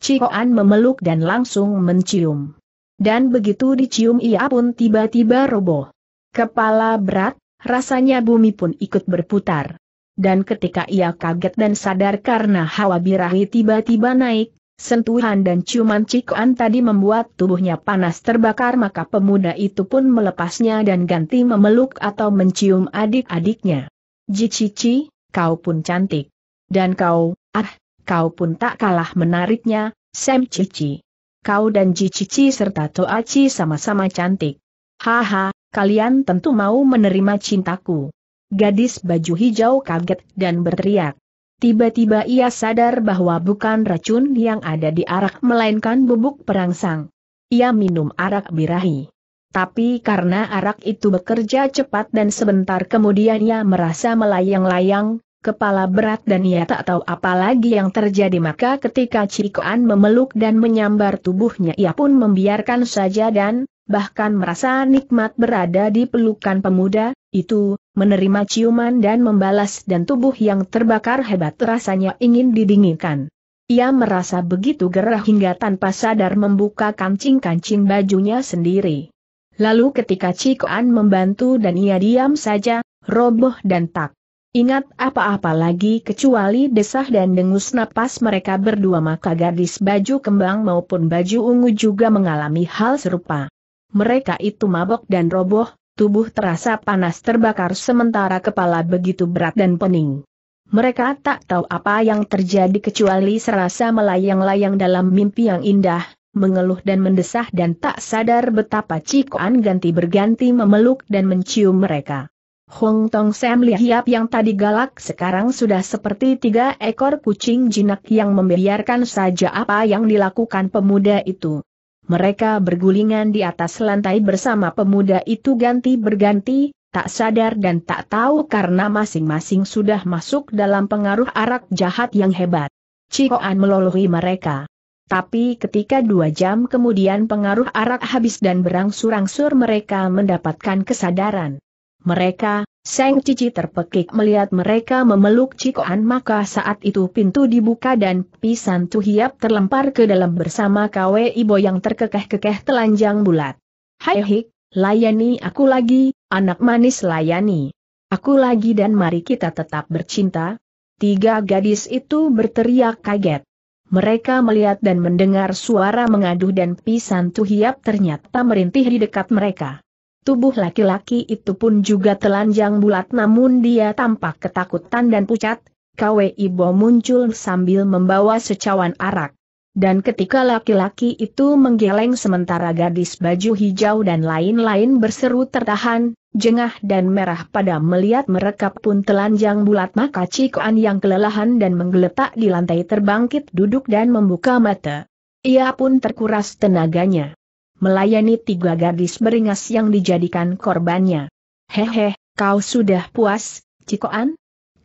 Cikoan memeluk dan langsung mencium. Dan begitu dicium ia pun tiba-tiba roboh. Kepala berat, rasanya bumi pun ikut berputar. Dan ketika ia kaget dan sadar karena hawa birahi tiba-tiba naik, sentuhan dan ciuman cikoan tadi membuat tubuhnya panas terbakar maka pemuda itu pun melepasnya dan ganti memeluk atau mencium adik-adiknya. Jicici, kau pun cantik. Dan kau, ah, kau pun tak kalah menariknya, Sam Cici. Kau dan Jicici serta Toaci sama-sama cantik. Haha, kalian tentu mau menerima cintaku. Gadis baju hijau kaget dan berteriak. Tiba-tiba ia sadar bahwa bukan racun yang ada di arak melainkan bubuk perangsang. Ia minum arak birahi. Tapi karena arak itu bekerja cepat dan sebentar kemudian ia merasa melayang-layang, kepala berat dan ia tak tahu apa lagi yang terjadi maka ketika Cikoan memeluk dan menyambar tubuhnya ia pun membiarkan saja dan, bahkan merasa nikmat berada di pelukan pemuda, itu, menerima ciuman dan membalas dan tubuh yang terbakar hebat rasanya ingin didinginkan. Ia merasa begitu gerah hingga tanpa sadar membuka kancing-kancing bajunya sendiri. Lalu ketika Cikoan membantu dan ia diam saja, roboh dan tak ingat apa-apa lagi kecuali desah dan dengus napas mereka berdua maka gadis baju kembang maupun baju ungu juga mengalami hal serupa mereka itu mabok dan roboh, tubuh terasa panas terbakar sementara kepala begitu berat dan pening. Mereka tak tahu apa yang terjadi kecuali serasa melayang-layang dalam mimpi yang indah, mengeluh dan mendesah dan tak sadar betapa Cikoan ganti berganti memeluk dan mencium mereka. Hong Tong Sam Lihiap yang tadi galak sekarang sudah seperti tiga ekor kucing jinak yang membiarkan saja apa yang dilakukan pemuda itu. Mereka bergulingan di atas lantai bersama pemuda itu ganti berganti, tak sadar dan tak tahu karena masing-masing sudah masuk dalam pengaruh arak jahat yang hebat. Cikoan melolohi mereka. Tapi ketika dua jam kemudian pengaruh arak habis dan berangsur-angsur mereka mendapatkan kesadaran. Mereka, Seng Cici terpekik melihat mereka memeluk Cikoan maka saat itu pintu dibuka dan pisan Tuhiap terlempar ke dalam bersama Kwe Ibo yang terkekeh-kekeh telanjang bulat. Hai hik, layani aku lagi, anak manis layani. Aku lagi dan mari kita tetap bercinta. Tiga gadis itu berteriak kaget. Mereka melihat dan mendengar suara mengaduh dan pisan Tuhiap ternyata merintih di dekat mereka. Tubuh laki-laki itu pun juga telanjang bulat namun dia tampak ketakutan dan pucat, Kwe Ibo muncul sambil membawa secawan arak. Dan ketika laki-laki itu menggeleng sementara gadis baju hijau dan lain-lain berseru tertahan, jengah dan merah pada melihat mereka pun telanjang bulat maka Cikoan yang kelelahan dan menggeletak di lantai terbangkit duduk dan membuka mata. Ia pun terkuras tenaganya melayani tiga gadis beringas yang dijadikan korbannya. Hehe, kau sudah puas, Cikoan?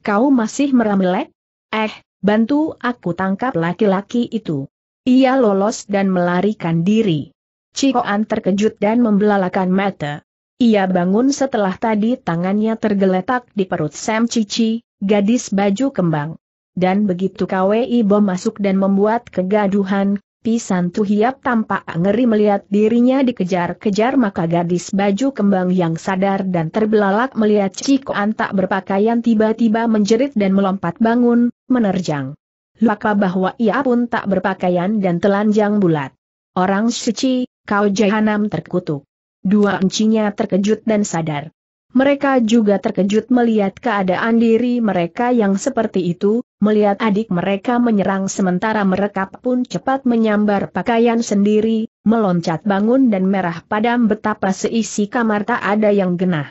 Kau masih meramelek? Eh, bantu aku tangkap laki-laki itu. Ia lolos dan melarikan diri. Cikoan terkejut dan membelalakan mata. Ia bangun setelah tadi tangannya tergeletak di perut Sam Cici, gadis baju kembang. Dan begitu KWI bom masuk dan membuat kegaduhan, Pisan Tuhiap tampak ngeri melihat dirinya dikejar-kejar maka gadis baju kembang yang sadar dan terbelalak melihat Ciko tak berpakaian tiba-tiba menjerit dan melompat bangun, menerjang. Lupa bahwa ia pun tak berpakaian dan telanjang bulat. Orang suci, kau jahanam terkutuk. Dua encinya terkejut dan sadar. Mereka juga terkejut melihat keadaan diri mereka yang seperti itu, Melihat adik mereka menyerang sementara mereka pun cepat menyambar pakaian sendiri, meloncat bangun dan merah padam betapa seisi kamar tak ada yang genah.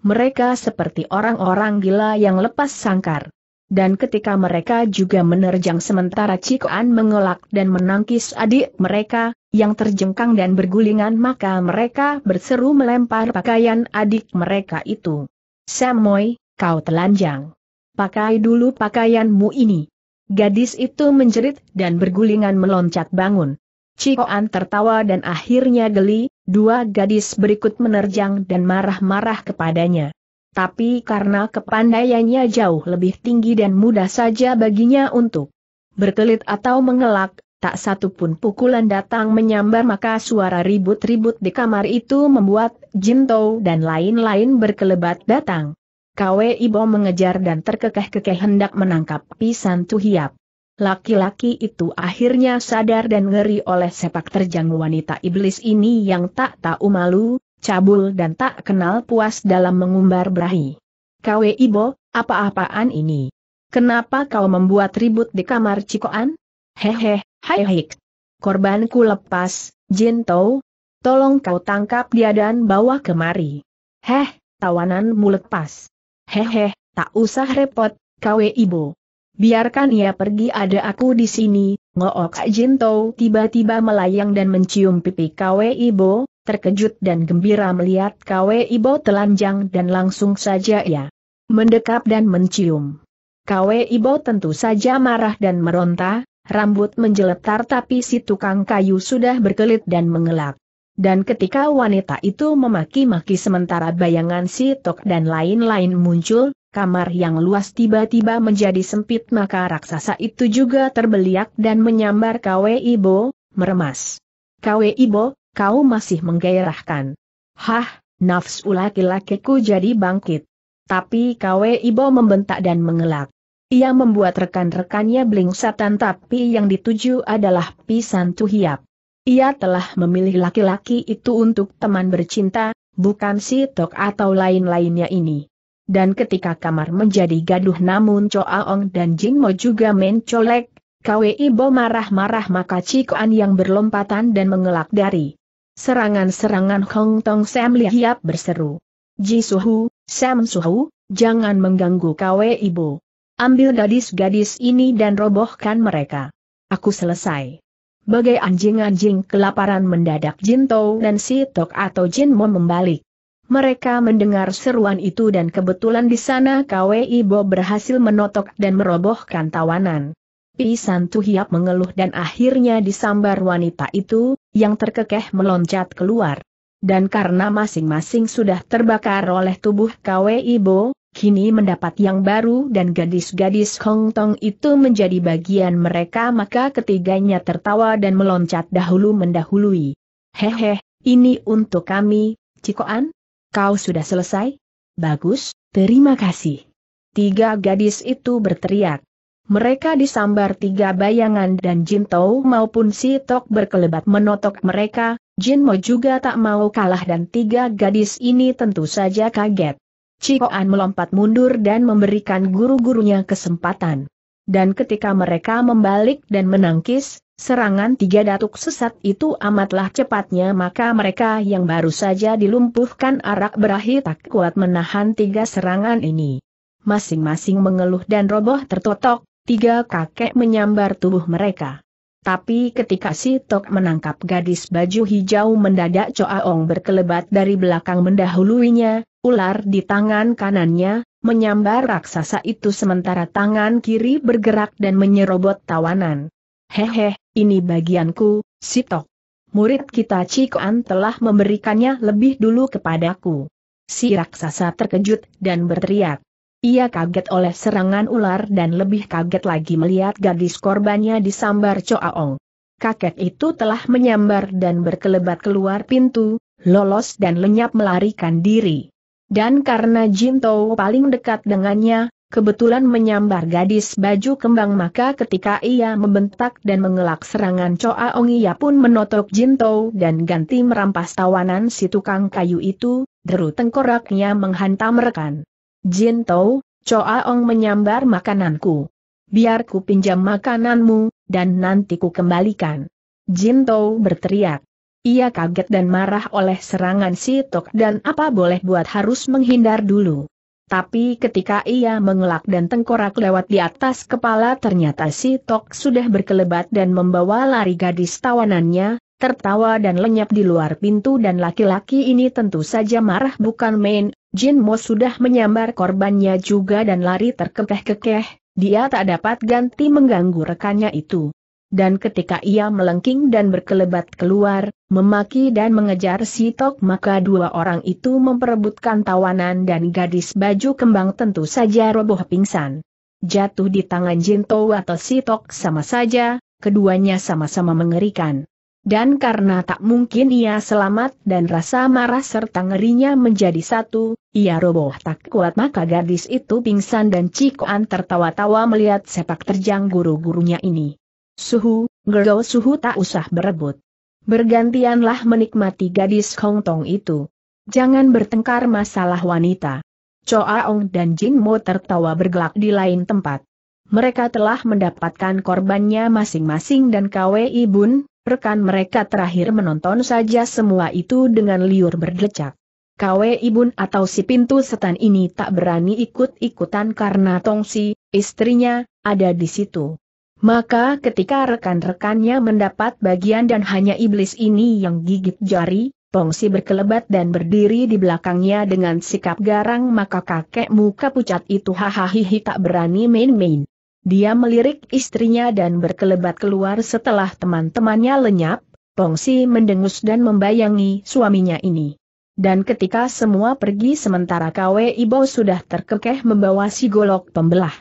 Mereka seperti orang-orang gila yang lepas sangkar. Dan ketika mereka juga menerjang sementara Cikoan mengelak dan menangkis adik mereka, yang terjengkang dan bergulingan maka mereka berseru melempar pakaian adik mereka itu. Samoy, kau telanjang pakai dulu pakaianmu ini. Gadis itu menjerit dan bergulingan meloncat bangun. Cikoan tertawa dan akhirnya geli, dua gadis berikut menerjang dan marah-marah kepadanya. Tapi karena kepandaiannya jauh lebih tinggi dan mudah saja baginya untuk berkelit atau mengelak, tak satu pun pukulan datang menyambar maka suara ribut-ribut di kamar itu membuat Jintou dan lain-lain berkelebat datang. KW Ibo mengejar dan terkekeh-kekeh hendak menangkap pisan Tuhiap. Laki-laki itu akhirnya sadar dan ngeri oleh sepak terjang wanita iblis ini yang tak tahu malu, cabul dan tak kenal puas dalam mengumbar berahi. KW Ibo, apa-apaan ini? Kenapa kau membuat ribut di kamar Cikoan? Hehe, hai hik. Korbanku lepas, Jin Jinto. Tolong kau tangkap dia dan bawa kemari. Heh, tawananmu lepas. Hehe, tak usah repot, kawe ibu. Biarkan ia pergi ada aku di sini, ngook Jinto tiba-tiba melayang dan mencium pipi kawe ibu, terkejut dan gembira melihat kawe ibu telanjang dan langsung saja ia mendekap dan mencium. Kawe ibu tentu saja marah dan meronta, rambut menjeletar tapi si tukang kayu sudah berkelit dan mengelak. Dan ketika wanita itu memaki-maki sementara bayangan si Tok dan lain-lain muncul, kamar yang luas tiba-tiba menjadi sempit maka raksasa itu juga terbeliak dan menyambar Kwe Ibo, meremas. Kwe Ibo, kau masih menggairahkan. Hah, nafsu laki-lakiku jadi bangkit. Tapi Kwe Ibo membentak dan mengelak. Ia membuat rekan-rekannya belingsatan tapi yang dituju adalah pisan tuhiap. Ia telah memilih laki-laki itu untuk teman bercinta, bukan si Tok atau lain-lainnya ini. Dan ketika kamar menjadi gaduh namun Cho Aong dan Jing Mo juga mencolek, KWI Ibu marah-marah maka Cikoan yang berlompatan dan mengelak dari. Serangan-serangan Hong Tong Sam Lihiap berseru. Ji Suhu, Sam Suhu, jangan mengganggu KWI Ibu. Ambil gadis-gadis ini dan robohkan mereka. Aku selesai bagai anjing-anjing kelaparan mendadak Jin Tou dan si Tok atau Jin Mo membalik. Mereka mendengar seruan itu dan kebetulan di sana KWI Bo berhasil menotok dan merobohkan tawanan. Pisan Tuhiap mengeluh dan akhirnya disambar wanita itu, yang terkekeh meloncat keluar. Dan karena masing-masing sudah terbakar oleh tubuh KWI Bo, kini mendapat yang baru dan gadis-gadis Hong Tong itu menjadi bagian mereka maka ketiganya tertawa dan meloncat dahulu mendahului. Hehe, ini untuk kami, Cikoan? Kau sudah selesai? Bagus, terima kasih. Tiga gadis itu berteriak. Mereka disambar tiga bayangan dan Jin Tau maupun Si Tok berkelebat menotok mereka, Jin Mo juga tak mau kalah dan tiga gadis ini tentu saja kaget. Cikoan melompat mundur dan memberikan guru-gurunya kesempatan. Dan ketika mereka membalik dan menangkis, serangan tiga datuk sesat itu amatlah cepatnya maka mereka yang baru saja dilumpuhkan arak berahi tak kuat menahan tiga serangan ini. Masing-masing mengeluh dan roboh tertotok, tiga kakek menyambar tubuh mereka. Tapi ketika si Tok menangkap gadis baju hijau mendadak Coaong berkelebat dari belakang mendahuluinya, ular di tangan kanannya, menyambar raksasa itu sementara tangan kiri bergerak dan menyerobot tawanan. Hehe, ini bagianku, si Tok. Murid kita Cikoan telah memberikannya lebih dulu kepadaku. Si raksasa terkejut dan berteriak. Ia kaget oleh serangan ular dan lebih kaget lagi melihat gadis korbannya disambar Coaong. Kakek itu telah menyambar dan berkelebat keluar pintu, lolos dan lenyap melarikan diri. Dan karena Jin Tou paling dekat dengannya, kebetulan menyambar gadis baju kembang maka ketika ia membentak dan mengelak serangan Coaong ia pun menotok Jin Tou dan ganti merampas tawanan si tukang kayu itu, deru tengkoraknya menghantam rekan. Jin Tou, Choa Ong menyambar makananku. Biar ku pinjam makananmu, dan nanti ku kembalikan. Jin Tou berteriak. Ia kaget dan marah oleh serangan si Tok dan apa boleh buat harus menghindar dulu. Tapi ketika ia mengelak dan tengkorak lewat di atas kepala ternyata si Tok sudah berkelebat dan membawa lari gadis tawanannya, tertawa dan lenyap di luar pintu dan laki-laki ini tentu saja marah bukan main, Jin Mo sudah menyambar korbannya juga dan lari terkekeh-kekeh, dia tak dapat ganti mengganggu rekannya itu. Dan ketika ia melengking dan berkelebat keluar, memaki dan mengejar si Tok maka dua orang itu memperebutkan tawanan dan gadis baju kembang tentu saja roboh pingsan. Jatuh di tangan Jin Jinto atau si Tok sama saja, keduanya sama-sama mengerikan. Dan karena tak mungkin ia selamat dan rasa marah serta ngerinya menjadi satu, ia roboh tak kuat maka gadis itu pingsan dan Cikoan tertawa-tawa melihat sepak terjang guru-gurunya ini. Suhu, Gergo Suhu tak usah berebut. Bergantianlah menikmati gadis Tong itu. Jangan bertengkar masalah wanita. Choaong dan Jin Mo tertawa bergelak di lain tempat. Mereka telah mendapatkan korbannya masing-masing dan Kwei ibun rekan mereka terakhir menonton saja semua itu dengan liur berdecak. Kwe Ibun atau si pintu setan ini tak berani ikut-ikutan karena Tongsi, istrinya, ada di situ. Maka ketika rekan-rekannya mendapat bagian dan hanya iblis ini yang gigit jari, Tongsi berkelebat dan berdiri di belakangnya dengan sikap garang maka kakek muka pucat itu hahaha tak berani main-main. Dia melirik istrinya dan berkelebat keluar setelah teman-temannya lenyap, Pongsi mendengus dan membayangi suaminya ini. Dan ketika semua pergi sementara KW Ibo sudah terkekeh membawa si golok pembelah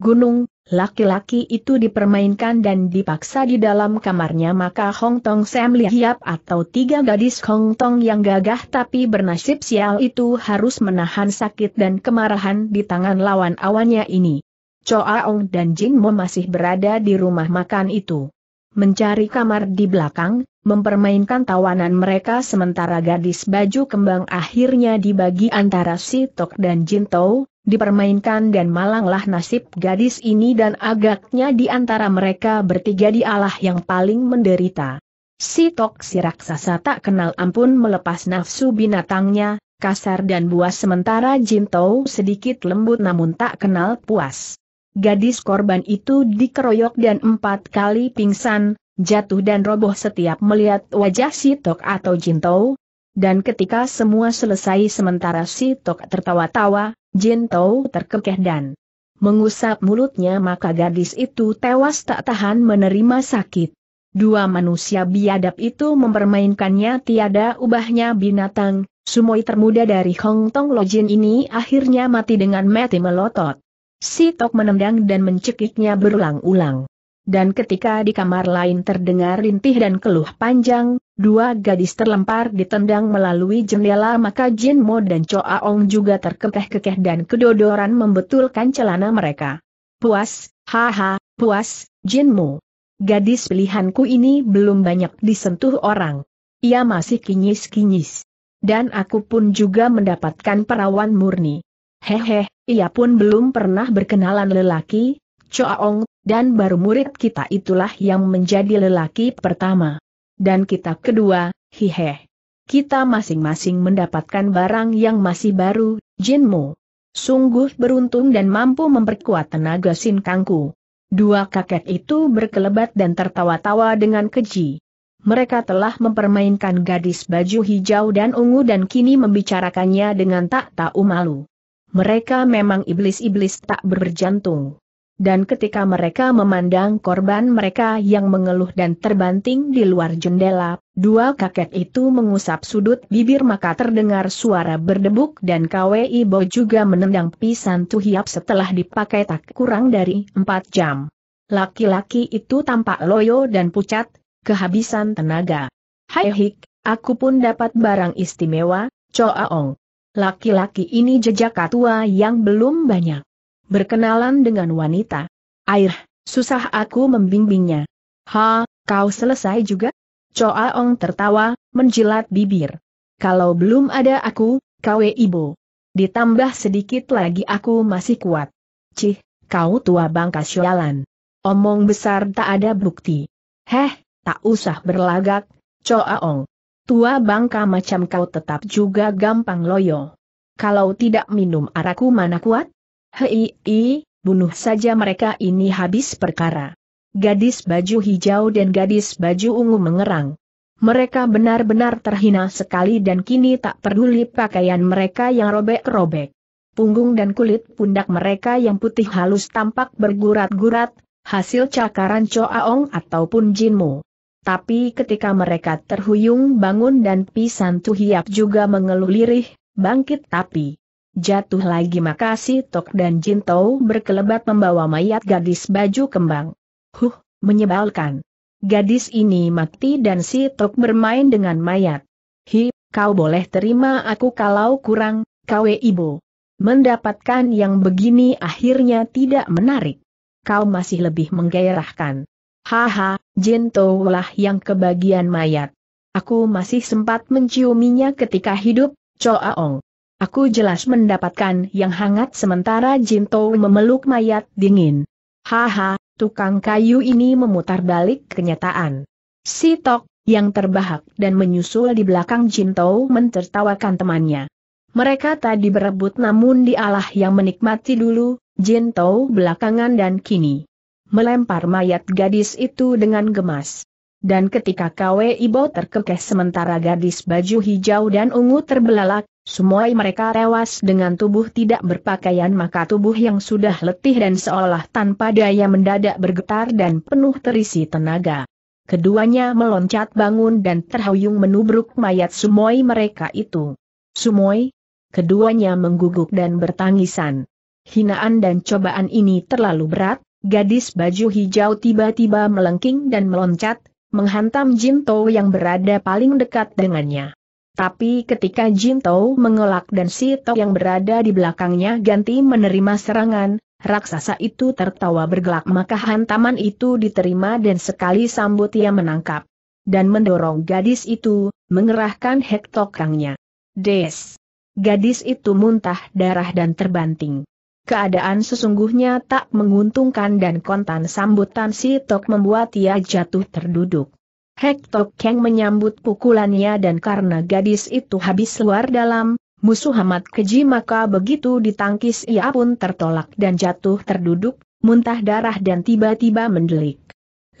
gunung, laki-laki itu dipermainkan dan dipaksa di dalam kamarnya maka Hong Tong Sam Lihiap atau tiga gadis Hong Tong yang gagah tapi bernasib sial itu harus menahan sakit dan kemarahan di tangan lawan awannya ini. Choaong dan Jin Mo masih berada di rumah makan itu. Mencari kamar di belakang, mempermainkan tawanan mereka sementara gadis baju kembang akhirnya dibagi antara si Tok dan Jin Tou, dipermainkan dan malanglah nasib gadis ini dan agaknya di antara mereka bertiga dialah yang paling menderita. Si Tok si raksasa tak kenal ampun melepas nafsu binatangnya, kasar dan buas sementara Jin Tou sedikit lembut namun tak kenal puas. Gadis korban itu dikeroyok dan empat kali pingsan, jatuh dan roboh setiap melihat wajah si Tok atau Jintou. Dan ketika semua selesai sementara si Tok tertawa-tawa, Jintou terkekeh dan mengusap mulutnya maka gadis itu tewas tak tahan menerima sakit. Dua manusia biadab itu mempermainkannya tiada ubahnya binatang, sumoi termuda dari Hong Tong Lojin ini akhirnya mati dengan mati melotot. Si Tok menendang dan mencekiknya berulang-ulang. Dan ketika di kamar lain terdengar rintih dan keluh panjang, dua gadis terlempar ditendang melalui jendela maka Jin Mo dan Cho Aong juga terkekeh-kekeh dan kedodoran membetulkan celana mereka. Puas, haha, puas, Jin Mo. Gadis pilihanku ini belum banyak disentuh orang. Ia masih kinyis-kinyis. Dan aku pun juga mendapatkan perawan murni. Hehe, ia pun belum pernah berkenalan lelaki, Choaong, dan baru murid kita itulah yang menjadi lelaki pertama. Dan kita kedua, hehe. Kita masing-masing mendapatkan barang yang masih baru, Jinmu. Sungguh beruntung dan mampu memperkuat tenaga Sin Kangku. Dua kakek itu berkelebat dan tertawa-tawa dengan keji. Mereka telah mempermainkan gadis baju hijau dan ungu dan kini membicarakannya dengan tak tahu malu mereka memang iblis-iblis tak berjantung. Dan ketika mereka memandang korban mereka yang mengeluh dan terbanting di luar jendela, dua kakek itu mengusap sudut bibir maka terdengar suara berdebuk dan KWI Bo juga menendang pisan tuhiap setelah dipakai tak kurang dari empat jam. Laki-laki itu tampak loyo dan pucat, kehabisan tenaga. Hai hik, aku pun dapat barang istimewa, Choa Ong. Laki-laki ini jejak tua yang belum banyak. Berkenalan dengan wanita. Air, susah aku membimbingnya. Ha, kau selesai juga? Choa Ong tertawa, menjilat bibir. Kalau belum ada aku, kau e Ibu. Ditambah sedikit lagi aku masih kuat. Cih, kau tua bangka sialan. Omong besar tak ada bukti. Heh, tak usah berlagak, Choa Ong. Tua bangka macam kau tetap juga gampang loyo. Kalau tidak minum araku mana kuat? Hei, i, bunuh saja mereka ini habis perkara. Gadis baju hijau dan gadis baju ungu mengerang. Mereka benar-benar terhina sekali dan kini tak peduli pakaian mereka yang robek-robek. Punggung dan kulit pundak mereka yang putih halus tampak bergurat-gurat, hasil cakaran Choaong ataupun Jinmu. Tapi ketika mereka terhuyung bangun dan pisan Tuhiap juga mengeluh lirih, bangkit tapi jatuh lagi maka si Tok dan Jintou berkelebat membawa mayat gadis baju kembang. Huh, menyebalkan. Gadis ini mati dan si Tok bermain dengan mayat. Hi, kau boleh terima aku kalau kurang, kawe ibu. Mendapatkan yang begini akhirnya tidak menarik. Kau masih lebih menggairahkan. Haha, Jinto lah yang kebagian mayat. Aku masih sempat menciuminya ketika hidup, Choaong. Aku jelas mendapatkan yang hangat sementara Jinto memeluk mayat dingin. Haha, tukang kayu ini memutar balik kenyataan. Si Tok, yang terbahak dan menyusul di belakang Jinto mentertawakan temannya. Mereka tadi berebut namun dialah yang menikmati dulu, Jinto belakangan dan kini melempar mayat gadis itu dengan gemas. Dan ketika Kwe Ibo terkekeh sementara gadis baju hijau dan ungu terbelalak, semua mereka tewas dengan tubuh tidak berpakaian maka tubuh yang sudah letih dan seolah tanpa daya mendadak bergetar dan penuh terisi tenaga. Keduanya meloncat bangun dan terhuyung menubruk mayat sumoi mereka itu. Sumoi, keduanya mengguguk dan bertangisan. Hinaan dan cobaan ini terlalu berat, Gadis baju hijau tiba-tiba melengking dan meloncat, menghantam Jinto yang berada paling dekat dengannya. Tapi ketika Jinto mengelak dan Si Tok yang berada di belakangnya ganti menerima serangan, raksasa itu tertawa bergelak maka hantaman itu diterima dan sekali sambut ia menangkap. Dan mendorong gadis itu, mengerahkan hektokrangnya. Des! Gadis itu muntah darah dan terbanting. Keadaan sesungguhnya tak menguntungkan dan kontan sambutan si Tok membuat ia jatuh terduduk. Hek Tok Keng menyambut pukulannya dan karena gadis itu habis luar dalam, musuh amat keji maka begitu ditangkis ia pun tertolak dan jatuh terduduk, muntah darah dan tiba-tiba mendelik.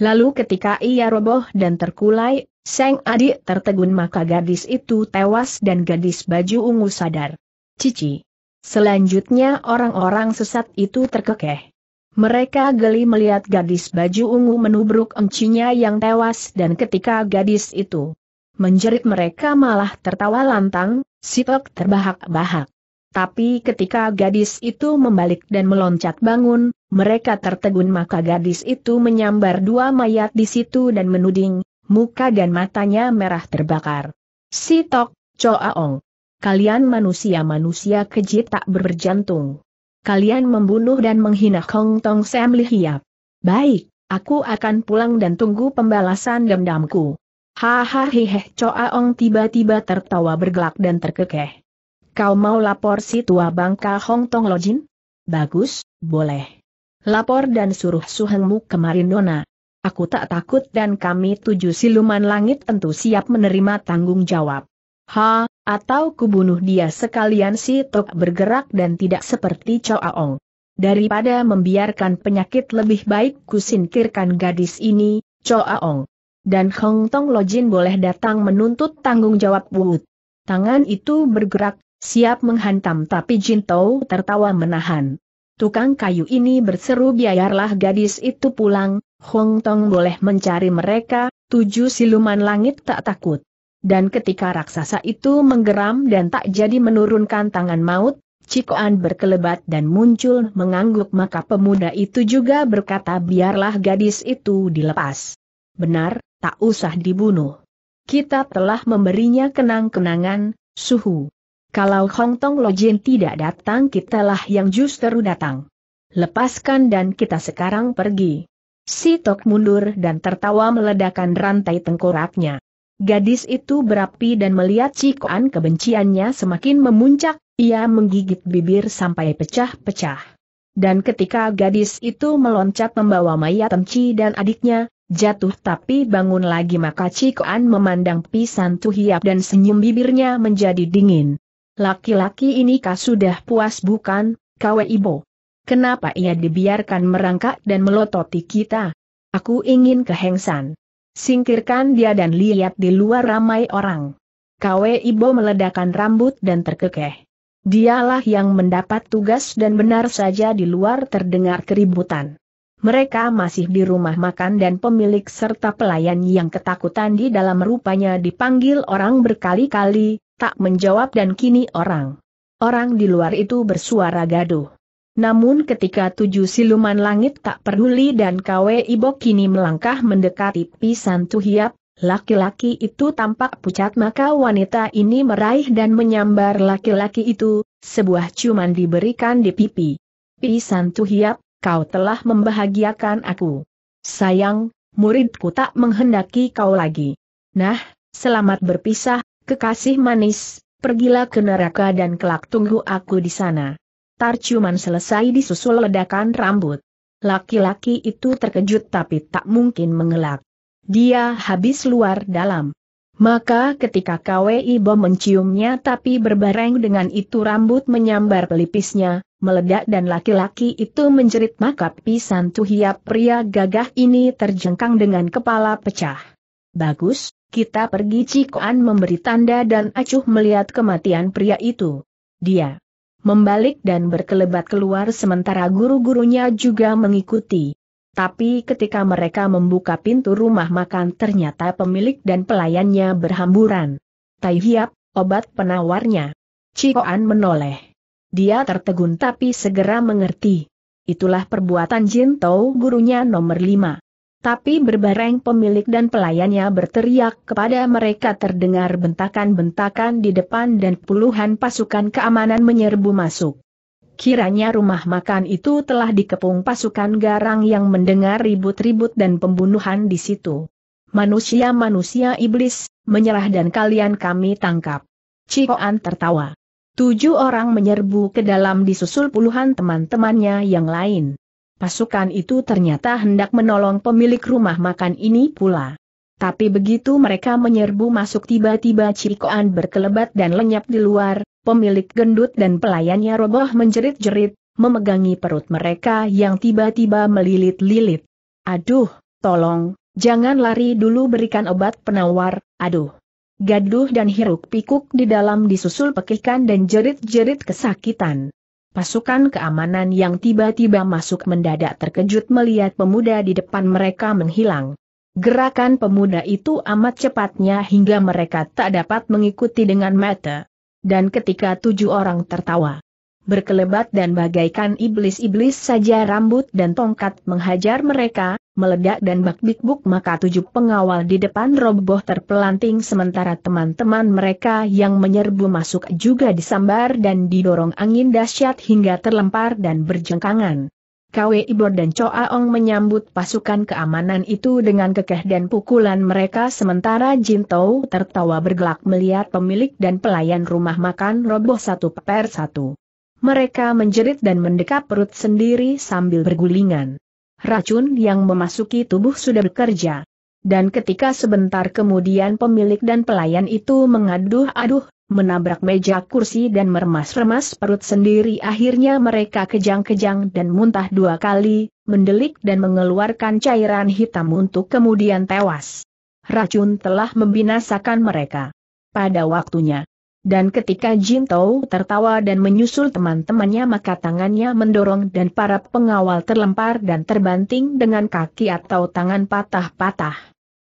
Lalu ketika ia roboh dan terkulai, Seng adik tertegun maka gadis itu tewas dan gadis baju ungu sadar. Cici. Selanjutnya orang-orang sesat itu terkekeh. Mereka geli melihat gadis baju ungu menubruk encinya yang tewas dan ketika gadis itu menjerit mereka malah tertawa lantang, sitok terbahak-bahak. Tapi ketika gadis itu membalik dan meloncat bangun, mereka tertegun maka gadis itu menyambar dua mayat di situ dan menuding, muka dan matanya merah terbakar. Sitok, Choaong kalian manusia-manusia keji tak berjantung. Kalian membunuh dan menghina Hong Tong Sam Lihiap. Baik, aku akan pulang dan tunggu pembalasan dendamku. Hahaha heh Choaong tiba-tiba tertawa bergelak dan terkekeh. Kau mau lapor si tua bangka Hong Tong Lojin? Bagus, boleh. Lapor dan suruh suhengmu kemarin Nona. Aku tak takut dan kami tujuh siluman langit tentu siap menerima tanggung jawab. Ha, atau kubunuh dia sekalian si Tok bergerak dan tidak seperti Choaong. Daripada membiarkan penyakit lebih baik kusinkirkan gadis ini, Choaong. Dan Hong Tong Lojin boleh datang menuntut tanggung jawab Wut. Tangan itu bergerak, siap menghantam tapi Jin Tao tertawa menahan. Tukang kayu ini berseru biarlah gadis itu pulang, Hong Tong boleh mencari mereka, tujuh siluman langit tak takut. Dan ketika raksasa itu menggeram dan tak jadi menurunkan tangan maut, Cikoan berkelebat dan muncul mengangguk maka pemuda itu juga berkata biarlah gadis itu dilepas. Benar, tak usah dibunuh. Kita telah memberinya kenang-kenangan, suhu. Kalau Hong Tong Lojin tidak datang kitalah yang justru datang. Lepaskan dan kita sekarang pergi. Si Tok mundur dan tertawa meledakan rantai tengkoraknya. Gadis itu berapi dan melihat Cikoan kebenciannya semakin memuncak, ia menggigit bibir sampai pecah-pecah. Dan ketika gadis itu meloncat membawa mayat Temci dan adiknya, jatuh tapi bangun lagi maka Cikoan memandang pisan Tuhiap dan senyum bibirnya menjadi dingin. Laki-laki ini kah sudah puas bukan, kawe ibo? Kenapa ia dibiarkan merangkak dan melototi kita? Aku ingin kehengsan. Singkirkan dia dan lihat di luar ramai orang. Kwe Ibo meledakan rambut dan terkekeh. Dialah yang mendapat tugas dan benar saja di luar terdengar keributan. Mereka masih di rumah makan dan pemilik serta pelayan yang ketakutan di dalam rupanya dipanggil orang berkali-kali, tak menjawab dan kini orang. Orang di luar itu bersuara gaduh. Namun ketika tujuh siluman langit tak peduli dan Kwe Ibo kini melangkah mendekati pisan Tuhiap, laki-laki itu tampak pucat maka wanita ini meraih dan menyambar laki-laki itu, sebuah ciuman diberikan di pipi. Pisan Tuhiap, kau telah membahagiakan aku. Sayang, muridku tak menghendaki kau lagi. Nah, selamat berpisah, kekasih manis, pergilah ke neraka dan kelak tunggu aku di sana. Tarcuman selesai disusul ledakan rambut. Laki-laki itu terkejut tapi tak mungkin mengelak. Dia habis luar dalam. Maka ketika KWI bom menciumnya tapi berbareng dengan itu rambut menyambar pelipisnya, meledak dan laki-laki itu menjerit maka pisan tuhiap pria gagah ini terjengkang dengan kepala pecah. Bagus, kita pergi Cikoan memberi tanda dan acuh melihat kematian pria itu. Dia membalik dan berkelebat keluar sementara guru-gurunya juga mengikuti. Tapi ketika mereka membuka pintu rumah makan ternyata pemilik dan pelayannya berhamburan. Tai Hiap, obat penawarnya. Cikoan menoleh. Dia tertegun tapi segera mengerti. Itulah perbuatan Jin Jinto gurunya nomor lima tapi berbareng pemilik dan pelayannya berteriak kepada mereka terdengar bentakan-bentakan di depan dan puluhan pasukan keamanan menyerbu masuk. Kiranya rumah makan itu telah dikepung pasukan garang yang mendengar ribut-ribut dan pembunuhan di situ. Manusia-manusia iblis, menyerah dan kalian kami tangkap. Cikoan tertawa. Tujuh orang menyerbu ke dalam disusul puluhan teman-temannya yang lain. Pasukan itu ternyata hendak menolong pemilik rumah makan ini pula. Tapi begitu mereka menyerbu masuk tiba-tiba Cikoan berkelebat dan lenyap di luar, pemilik gendut dan pelayannya roboh menjerit-jerit, memegangi perut mereka yang tiba-tiba melilit-lilit. Aduh, tolong, jangan lari dulu berikan obat penawar, aduh. Gaduh dan hiruk pikuk di dalam disusul pekikan dan jerit-jerit kesakitan. Pasukan keamanan yang tiba-tiba masuk mendadak terkejut melihat pemuda di depan mereka menghilang. Gerakan pemuda itu amat cepatnya hingga mereka tak dapat mengikuti dengan mata. Dan ketika tujuh orang tertawa, berkelebat dan bagaikan iblis-iblis saja rambut dan tongkat menghajar mereka, meledak dan bak bik maka tujuh pengawal di depan roboh terpelanting sementara teman-teman mereka yang menyerbu masuk juga disambar dan didorong angin dahsyat hingga terlempar dan berjengkangan. Kwe Ibor dan Choa Ong menyambut pasukan keamanan itu dengan kekeh dan pukulan mereka sementara Jin Tou tertawa bergelak melihat pemilik dan pelayan rumah makan roboh satu per satu. Mereka menjerit dan mendekap perut sendiri sambil bergulingan. Racun yang memasuki tubuh sudah bekerja. Dan ketika sebentar kemudian pemilik dan pelayan itu mengaduh-aduh, menabrak meja kursi dan meremas-remas perut sendiri akhirnya mereka kejang-kejang dan muntah dua kali, mendelik dan mengeluarkan cairan hitam untuk kemudian tewas. Racun telah membinasakan mereka. Pada waktunya, dan ketika Jin Tao tertawa dan menyusul teman-temannya maka tangannya mendorong dan para pengawal terlempar dan terbanting dengan kaki atau tangan patah-patah.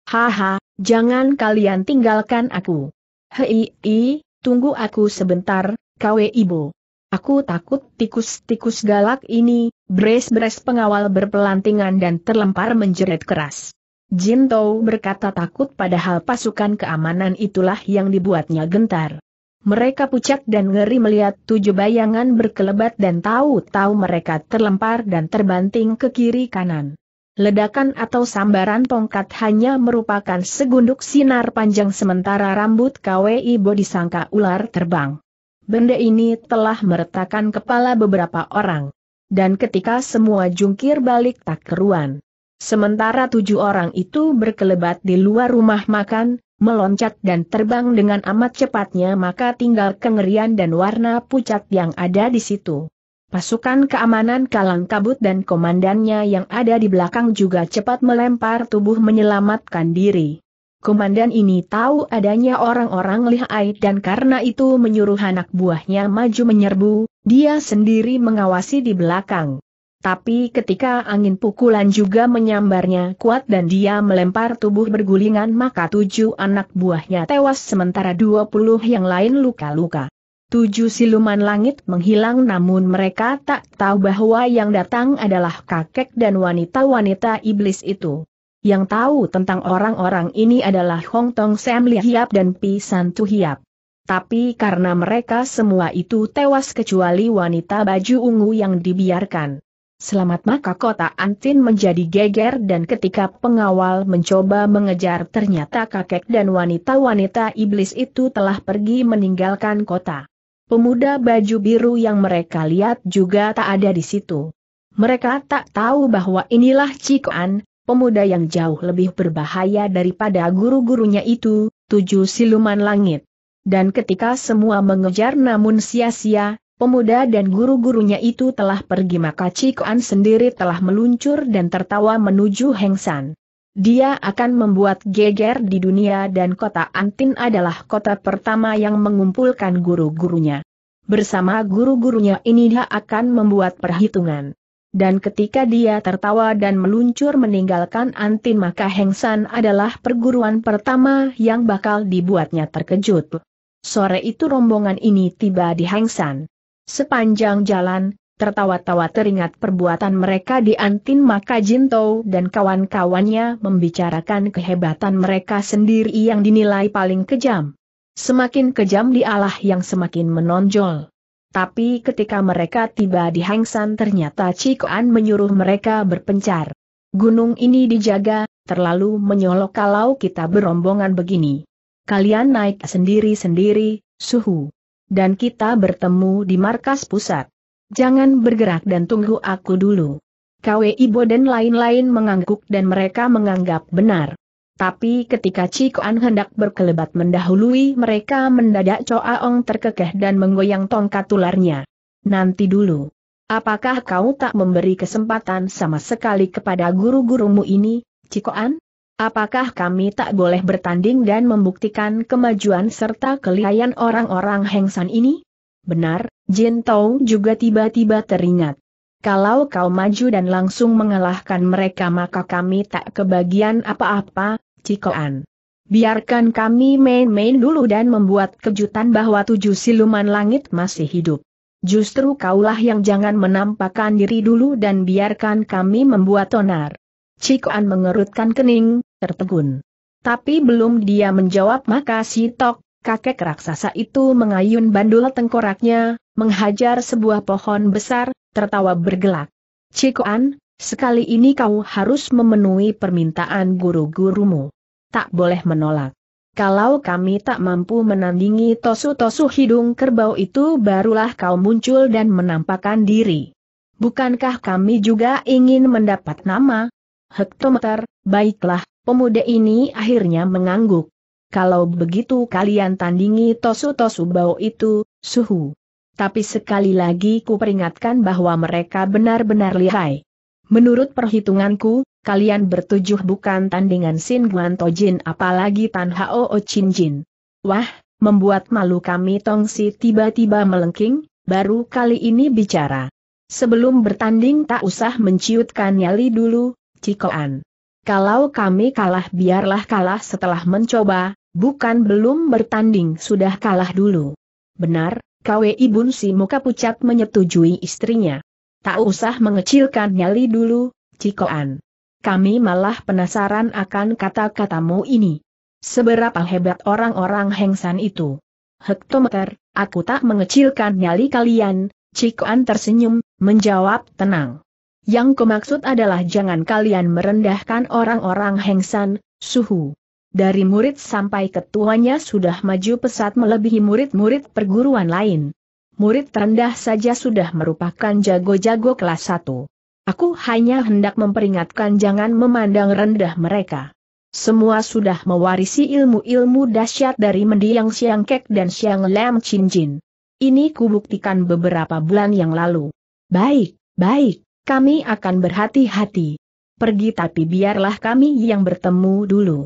Haha, jangan kalian tinggalkan aku. Hei, -i, tunggu aku sebentar, kawe ibu. Aku takut tikus-tikus galak ini, bres-bres pengawal berpelantingan dan terlempar menjerit keras. Jin Tao berkata takut padahal pasukan keamanan itulah yang dibuatnya gentar. Mereka pucat dan ngeri melihat tujuh bayangan berkelebat dan tahu-tahu mereka terlempar dan terbanting ke kiri kanan. Ledakan atau sambaran tongkat hanya merupakan segunduk sinar panjang sementara rambut KWI bodi disangka ular terbang. Benda ini telah meretakkan kepala beberapa orang. Dan ketika semua jungkir balik tak keruan. Sementara tujuh orang itu berkelebat di luar rumah makan, meloncat dan terbang dengan amat cepatnya maka tinggal kengerian dan warna pucat yang ada di situ. Pasukan keamanan Kalang Kabut dan komandannya yang ada di belakang juga cepat melempar tubuh menyelamatkan diri. Komandan ini tahu adanya orang-orang lihai dan karena itu menyuruh anak buahnya maju menyerbu, dia sendiri mengawasi di belakang. Tapi ketika angin pukulan juga menyambarnya kuat dan dia melempar tubuh bergulingan maka tujuh anak buahnya tewas sementara dua puluh yang lain luka-luka. Tujuh siluman langit menghilang namun mereka tak tahu bahwa yang datang adalah kakek dan wanita-wanita iblis itu. Yang tahu tentang orang-orang ini adalah Hong Tong Sam Hiap dan Pi Santu Hiap. Tapi karena mereka semua itu tewas kecuali wanita baju ungu yang dibiarkan. Selamat maka kota Antin menjadi geger dan ketika pengawal mencoba mengejar ternyata kakek dan wanita-wanita iblis itu telah pergi meninggalkan kota. Pemuda baju biru yang mereka lihat juga tak ada di situ. Mereka tak tahu bahwa inilah Cikoan, pemuda yang jauh lebih berbahaya daripada guru-gurunya itu, tujuh siluman langit. Dan ketika semua mengejar namun sia-sia, Pemuda dan guru-gurunya itu telah pergi maka Cikuan sendiri telah meluncur dan tertawa menuju Heng San. Dia akan membuat geger di dunia dan kota Antin adalah kota pertama yang mengumpulkan guru-gurunya. Bersama guru-gurunya ini dia akan membuat perhitungan. Dan ketika dia tertawa dan meluncur meninggalkan Antin maka Heng San adalah perguruan pertama yang bakal dibuatnya terkejut. Sore itu rombongan ini tiba di Heng San. Sepanjang jalan, tertawa-tawa teringat perbuatan mereka di Antin maka Jinto dan kawan-kawannya membicarakan kehebatan mereka sendiri yang dinilai paling kejam. Semakin kejam dialah yang semakin menonjol. Tapi ketika mereka tiba di Hangsan ternyata Cikoan menyuruh mereka berpencar. Gunung ini dijaga, terlalu menyolok kalau kita berombongan begini. Kalian naik sendiri-sendiri, suhu dan kita bertemu di markas pusat. Jangan bergerak dan tunggu aku dulu. KW Ibo dan lain-lain mengangguk dan mereka menganggap benar. Tapi ketika Cikoan hendak berkelebat mendahului mereka mendadak Ong terkekeh dan menggoyang tongkat tularnya. Nanti dulu. Apakah kau tak memberi kesempatan sama sekali kepada guru-gurumu ini, Cikoan? Apakah kami tak boleh bertanding dan membuktikan kemajuan serta kelihayan orang-orang Hengsan ini? Benar, Jin Tao juga tiba-tiba teringat. Kalau kau maju dan langsung mengalahkan mereka maka kami tak kebagian apa-apa, Cikoan. Biarkan kami main-main dulu dan membuat kejutan bahwa tujuh siluman langit masih hidup. Justru kaulah yang jangan menampakkan diri dulu dan biarkan kami membuat tonar. Cikoan mengerutkan kening, tertegun. Tapi belum dia menjawab maka si Tok, kakek raksasa itu mengayun bandul tengkoraknya, menghajar sebuah pohon besar, tertawa bergelak. Cikoan, sekali ini kau harus memenuhi permintaan guru-gurumu. Tak boleh menolak. Kalau kami tak mampu menandingi tosu-tosu hidung kerbau itu barulah kau muncul dan menampakkan diri. Bukankah kami juga ingin mendapat nama, hektometer, baiklah, pemuda ini akhirnya mengangguk. Kalau begitu kalian tandingi tosu-tosu bau itu, suhu. Tapi sekali lagi kuperingatkan bahwa mereka benar-benar lihai. Menurut perhitunganku, kalian bertujuh bukan tandingan Sin Guan Tojin apalagi Tan Hao O Chin Jin. Wah, membuat malu kami Tong Si tiba-tiba melengking, baru kali ini bicara. Sebelum bertanding tak usah menciutkan nyali dulu, Cikoan. Kalau kami kalah biarlah kalah setelah mencoba, bukan belum bertanding sudah kalah dulu. Benar, KW Ibun si muka pucat menyetujui istrinya. Tak usah mengecilkan nyali dulu, Cikoan. Kami malah penasaran akan kata-katamu ini. Seberapa hebat orang-orang Hengsan itu. Hektometer, aku tak mengecilkan nyali kalian, Cikoan tersenyum, menjawab tenang. Yang kumaksud adalah jangan kalian merendahkan orang-orang hengsan, suhu. Dari murid sampai ketuanya sudah maju pesat melebihi murid-murid perguruan lain. Murid terendah saja sudah merupakan jago-jago kelas 1. Aku hanya hendak memperingatkan jangan memandang rendah mereka. Semua sudah mewarisi ilmu-ilmu dahsyat dari mendiang Siang Kek dan Siang lem cincin. Ini kubuktikan beberapa bulan yang lalu. Baik, baik, kami akan berhati-hati. Pergi tapi biarlah kami yang bertemu dulu.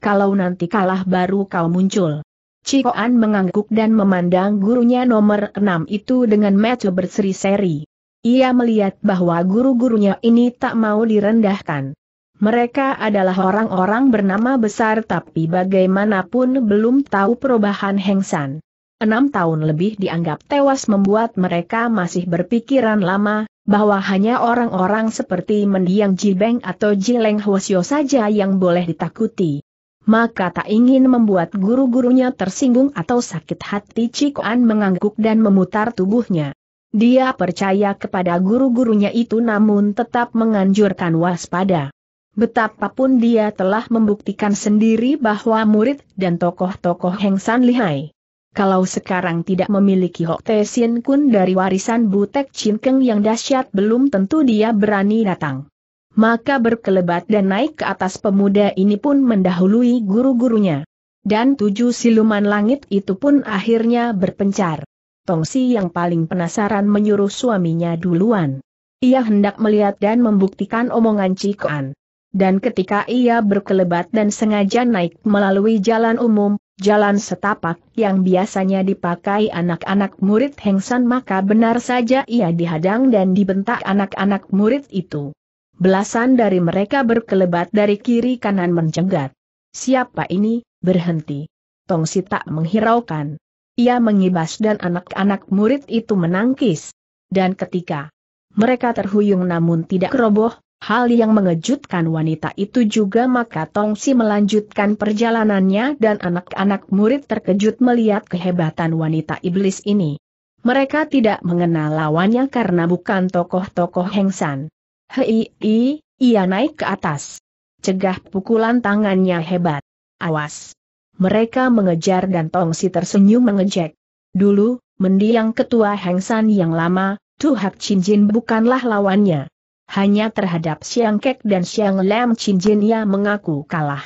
Kalau nanti kalah baru kau muncul. Cikoan mengangguk dan memandang gurunya nomor enam itu dengan mata berseri-seri. Ia melihat bahwa guru-gurunya ini tak mau direndahkan. Mereka adalah orang-orang bernama besar tapi bagaimanapun belum tahu perubahan Hengsan. Enam tahun lebih dianggap tewas membuat mereka masih berpikiran lama, bahwa hanya orang-orang seperti mendiang Jibeng atau Jileng Hwasyo saja yang boleh ditakuti. Maka tak ingin membuat guru-gurunya tersinggung atau sakit hati Cikuan mengangguk dan memutar tubuhnya. Dia percaya kepada guru-gurunya itu namun tetap menganjurkan waspada. Betapapun dia telah membuktikan sendiri bahwa murid dan tokoh-tokoh Heng San lihai kalau sekarang tidak memiliki Hok Te Kun dari warisan Butek Cinkeng yang dahsyat belum tentu dia berani datang. Maka berkelebat dan naik ke atas pemuda ini pun mendahului guru-gurunya. Dan tujuh siluman langit itu pun akhirnya berpencar. Tongsi yang paling penasaran menyuruh suaminya duluan. Ia hendak melihat dan membuktikan omongan Cikoan. Dan ketika ia berkelebat dan sengaja naik melalui jalan umum, jalan setapak yang biasanya dipakai anak-anak murid Heng maka benar saja ia dihadang dan dibentak anak-anak murid itu. Belasan dari mereka berkelebat dari kiri kanan mencegat. Siapa ini, berhenti. Tong Si tak menghiraukan. Ia mengibas dan anak-anak murid itu menangkis. Dan ketika mereka terhuyung namun tidak roboh, Hal yang mengejutkan wanita itu juga maka Tong Tongsi melanjutkan perjalanannya dan anak-anak murid terkejut melihat kehebatan wanita iblis ini. Mereka tidak mengenal lawannya karena bukan tokoh-tokoh hengsan. Hei, i, ia naik ke atas. Cegah pukulan tangannya hebat. Awas. Mereka mengejar dan Tong Tongsi tersenyum mengejek. Dulu, mendiang ketua hengsan yang lama, Tuhak Chin Jin bukanlah lawannya. Hanya terhadap Siang Kek dan Siang Lam Chin Jin ia mengaku kalah.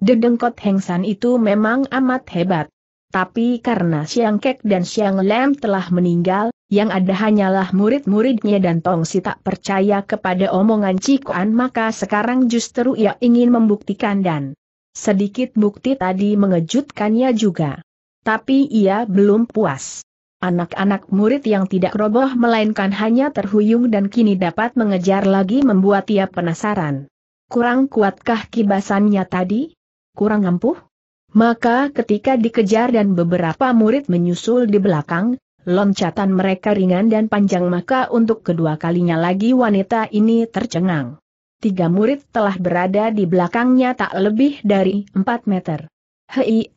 Dedengkot Heng San itu memang amat hebat. Tapi karena Siang Kek dan Siang Lam telah meninggal, yang ada hanyalah murid-muridnya dan Tong Si tak percaya kepada omongan Cikuan maka sekarang justru ia ingin membuktikan dan sedikit bukti tadi mengejutkannya juga. Tapi ia belum puas. Anak-anak murid yang tidak roboh melainkan hanya terhuyung dan kini dapat mengejar lagi membuat ia penasaran. Kurang kuatkah kibasannya tadi? Kurang ampuh? Maka ketika dikejar dan beberapa murid menyusul di belakang, loncatan mereka ringan dan panjang maka untuk kedua kalinya lagi wanita ini tercengang. Tiga murid telah berada di belakangnya tak lebih dari empat meter. Hei,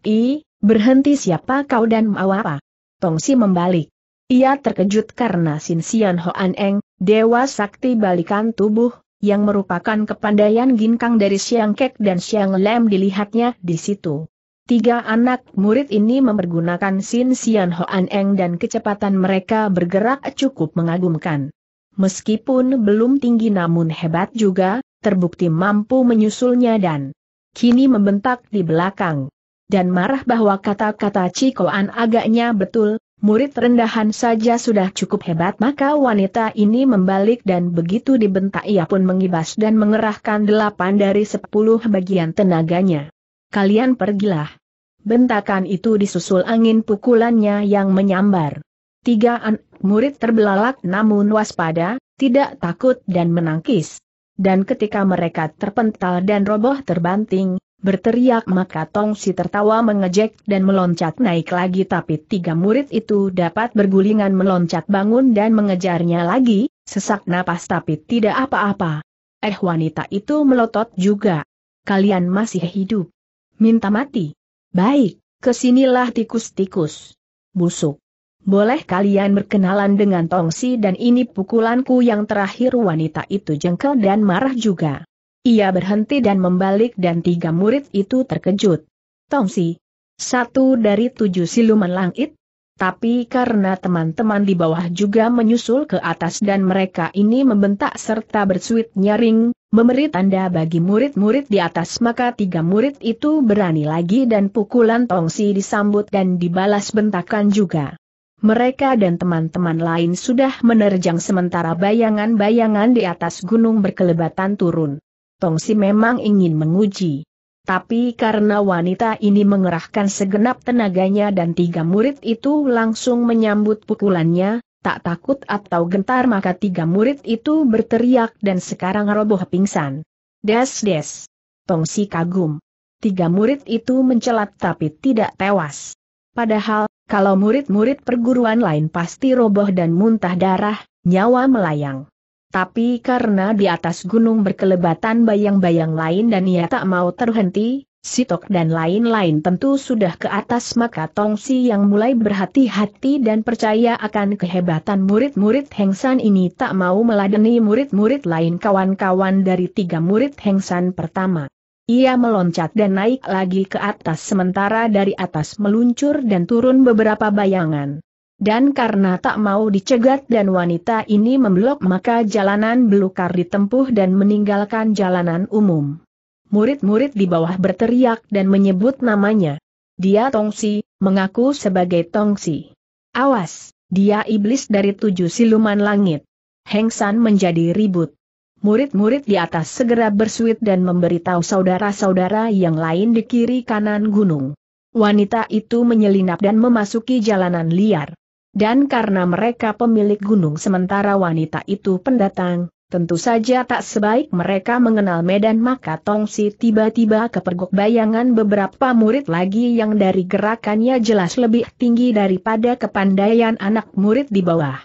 berhenti siapa kau dan mau apa? Tong Si membalik. Ia terkejut karena Sin Sian Hoan Eng, Dewa Sakti Balikan Tubuh, yang merupakan kepandaian ginkang dari Siang Kek dan Siang Lem dilihatnya di situ. Tiga anak murid ini mempergunakan Sin Sian Hoan Eng dan kecepatan mereka bergerak cukup mengagumkan. Meskipun belum tinggi namun hebat juga, terbukti mampu menyusulnya dan kini membentak di belakang dan marah bahwa kata-kata Cikoan agaknya betul, murid rendahan saja sudah cukup hebat maka wanita ini membalik dan begitu dibentak ia pun mengibas dan mengerahkan delapan dari sepuluh bagian tenaganya. Kalian pergilah. Bentakan itu disusul angin pukulannya yang menyambar. Tiga anak murid terbelalak namun waspada, tidak takut dan menangkis. Dan ketika mereka terpental dan roboh terbanting, berteriak maka Tong Si tertawa mengejek dan meloncat naik lagi tapi tiga murid itu dapat bergulingan meloncat bangun dan mengejarnya lagi, sesak napas tapi tidak apa-apa. Eh wanita itu melotot juga. Kalian masih hidup. Minta mati. Baik, kesinilah tikus-tikus. Busuk. Boleh kalian berkenalan dengan Tong Si dan ini pukulanku yang terakhir wanita itu jengkel dan marah juga. Ia berhenti dan membalik dan tiga murid itu terkejut. Tongsi. Satu dari tujuh siluman langit? Tapi karena teman-teman di bawah juga menyusul ke atas dan mereka ini membentak serta bersuit nyaring, memberi tanda bagi murid-murid di atas maka tiga murid itu berani lagi dan pukulan Tongsi disambut dan dibalas bentakan juga. Mereka dan teman-teman lain sudah menerjang sementara bayangan-bayangan di atas gunung berkelebatan turun. Tongsi memang ingin menguji. Tapi karena wanita ini mengerahkan segenap tenaganya dan tiga murid itu langsung menyambut pukulannya, tak takut atau gentar maka tiga murid itu berteriak dan sekarang roboh pingsan. Des des. Tongsi kagum. Tiga murid itu mencelat tapi tidak tewas. Padahal, kalau murid-murid perguruan lain pasti roboh dan muntah darah, nyawa melayang. Tapi karena di atas gunung berkelebatan bayang-bayang lain dan ia tak mau terhenti, Sitok dan lain-lain tentu sudah ke atas maka Tongsi yang mulai berhati-hati dan percaya akan kehebatan murid-murid Hengsan ini tak mau meladeni murid-murid lain kawan-kawan dari tiga murid Hengsan pertama. Ia meloncat dan naik lagi ke atas sementara dari atas meluncur dan turun beberapa bayangan. Dan karena tak mau dicegat dan wanita ini memblok maka jalanan belukar ditempuh dan meninggalkan jalanan umum. Murid-murid di bawah berteriak dan menyebut namanya. Dia Tongsi, mengaku sebagai Tongsi. Awas, dia iblis dari tujuh siluman langit. Hengsan menjadi ribut. Murid-murid di atas segera bersuit dan memberitahu saudara-saudara yang lain di kiri kanan gunung. Wanita itu menyelinap dan memasuki jalanan liar. Dan karena mereka pemilik gunung sementara wanita itu pendatang, Tentu saja tak sebaik mereka mengenal medan maka Tongsi tiba-tiba kepergok bayangan beberapa murid lagi yang dari gerakannya jelas lebih tinggi daripada kepandaian anak murid di bawah.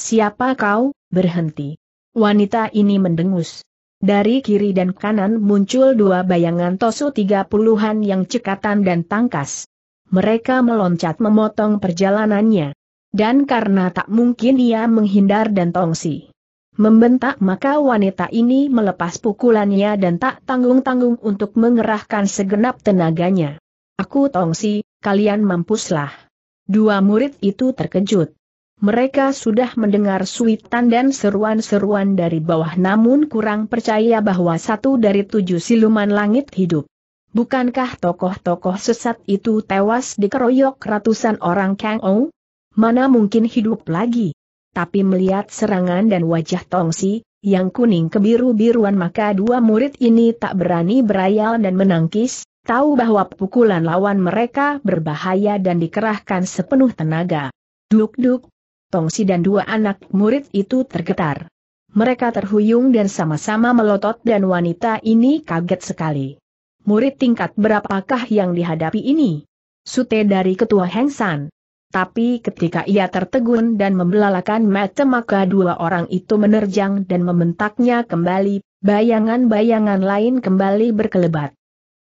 Siapa kau? Berhenti. Wanita ini mendengus. Dari kiri dan kanan muncul dua bayangan tosu tiga puluhan yang cekatan dan tangkas. Mereka meloncat memotong perjalanannya dan karena tak mungkin ia menghindar dan tongsi. Membentak maka wanita ini melepas pukulannya dan tak tanggung-tanggung untuk mengerahkan segenap tenaganya. Aku tongsi, kalian mampuslah. Dua murid itu terkejut. Mereka sudah mendengar suitan dan seruan-seruan dari bawah namun kurang percaya bahwa satu dari tujuh siluman langit hidup. Bukankah tokoh-tokoh sesat itu tewas dikeroyok ratusan orang Kang Ong? mana mungkin hidup lagi. Tapi melihat serangan dan wajah Tongsi, yang kuning kebiru-biruan maka dua murid ini tak berani berayal dan menangkis, tahu bahwa pukulan lawan mereka berbahaya dan dikerahkan sepenuh tenaga. Duk-duk, Tongsi dan dua anak murid itu tergetar. Mereka terhuyung dan sama-sama melotot dan wanita ini kaget sekali. Murid tingkat berapakah yang dihadapi ini? Sute dari Ketua Hengsan. Tapi ketika ia tertegun dan membelalakan mata maka dua orang itu menerjang dan membentaknya kembali, bayangan-bayangan lain kembali berkelebat.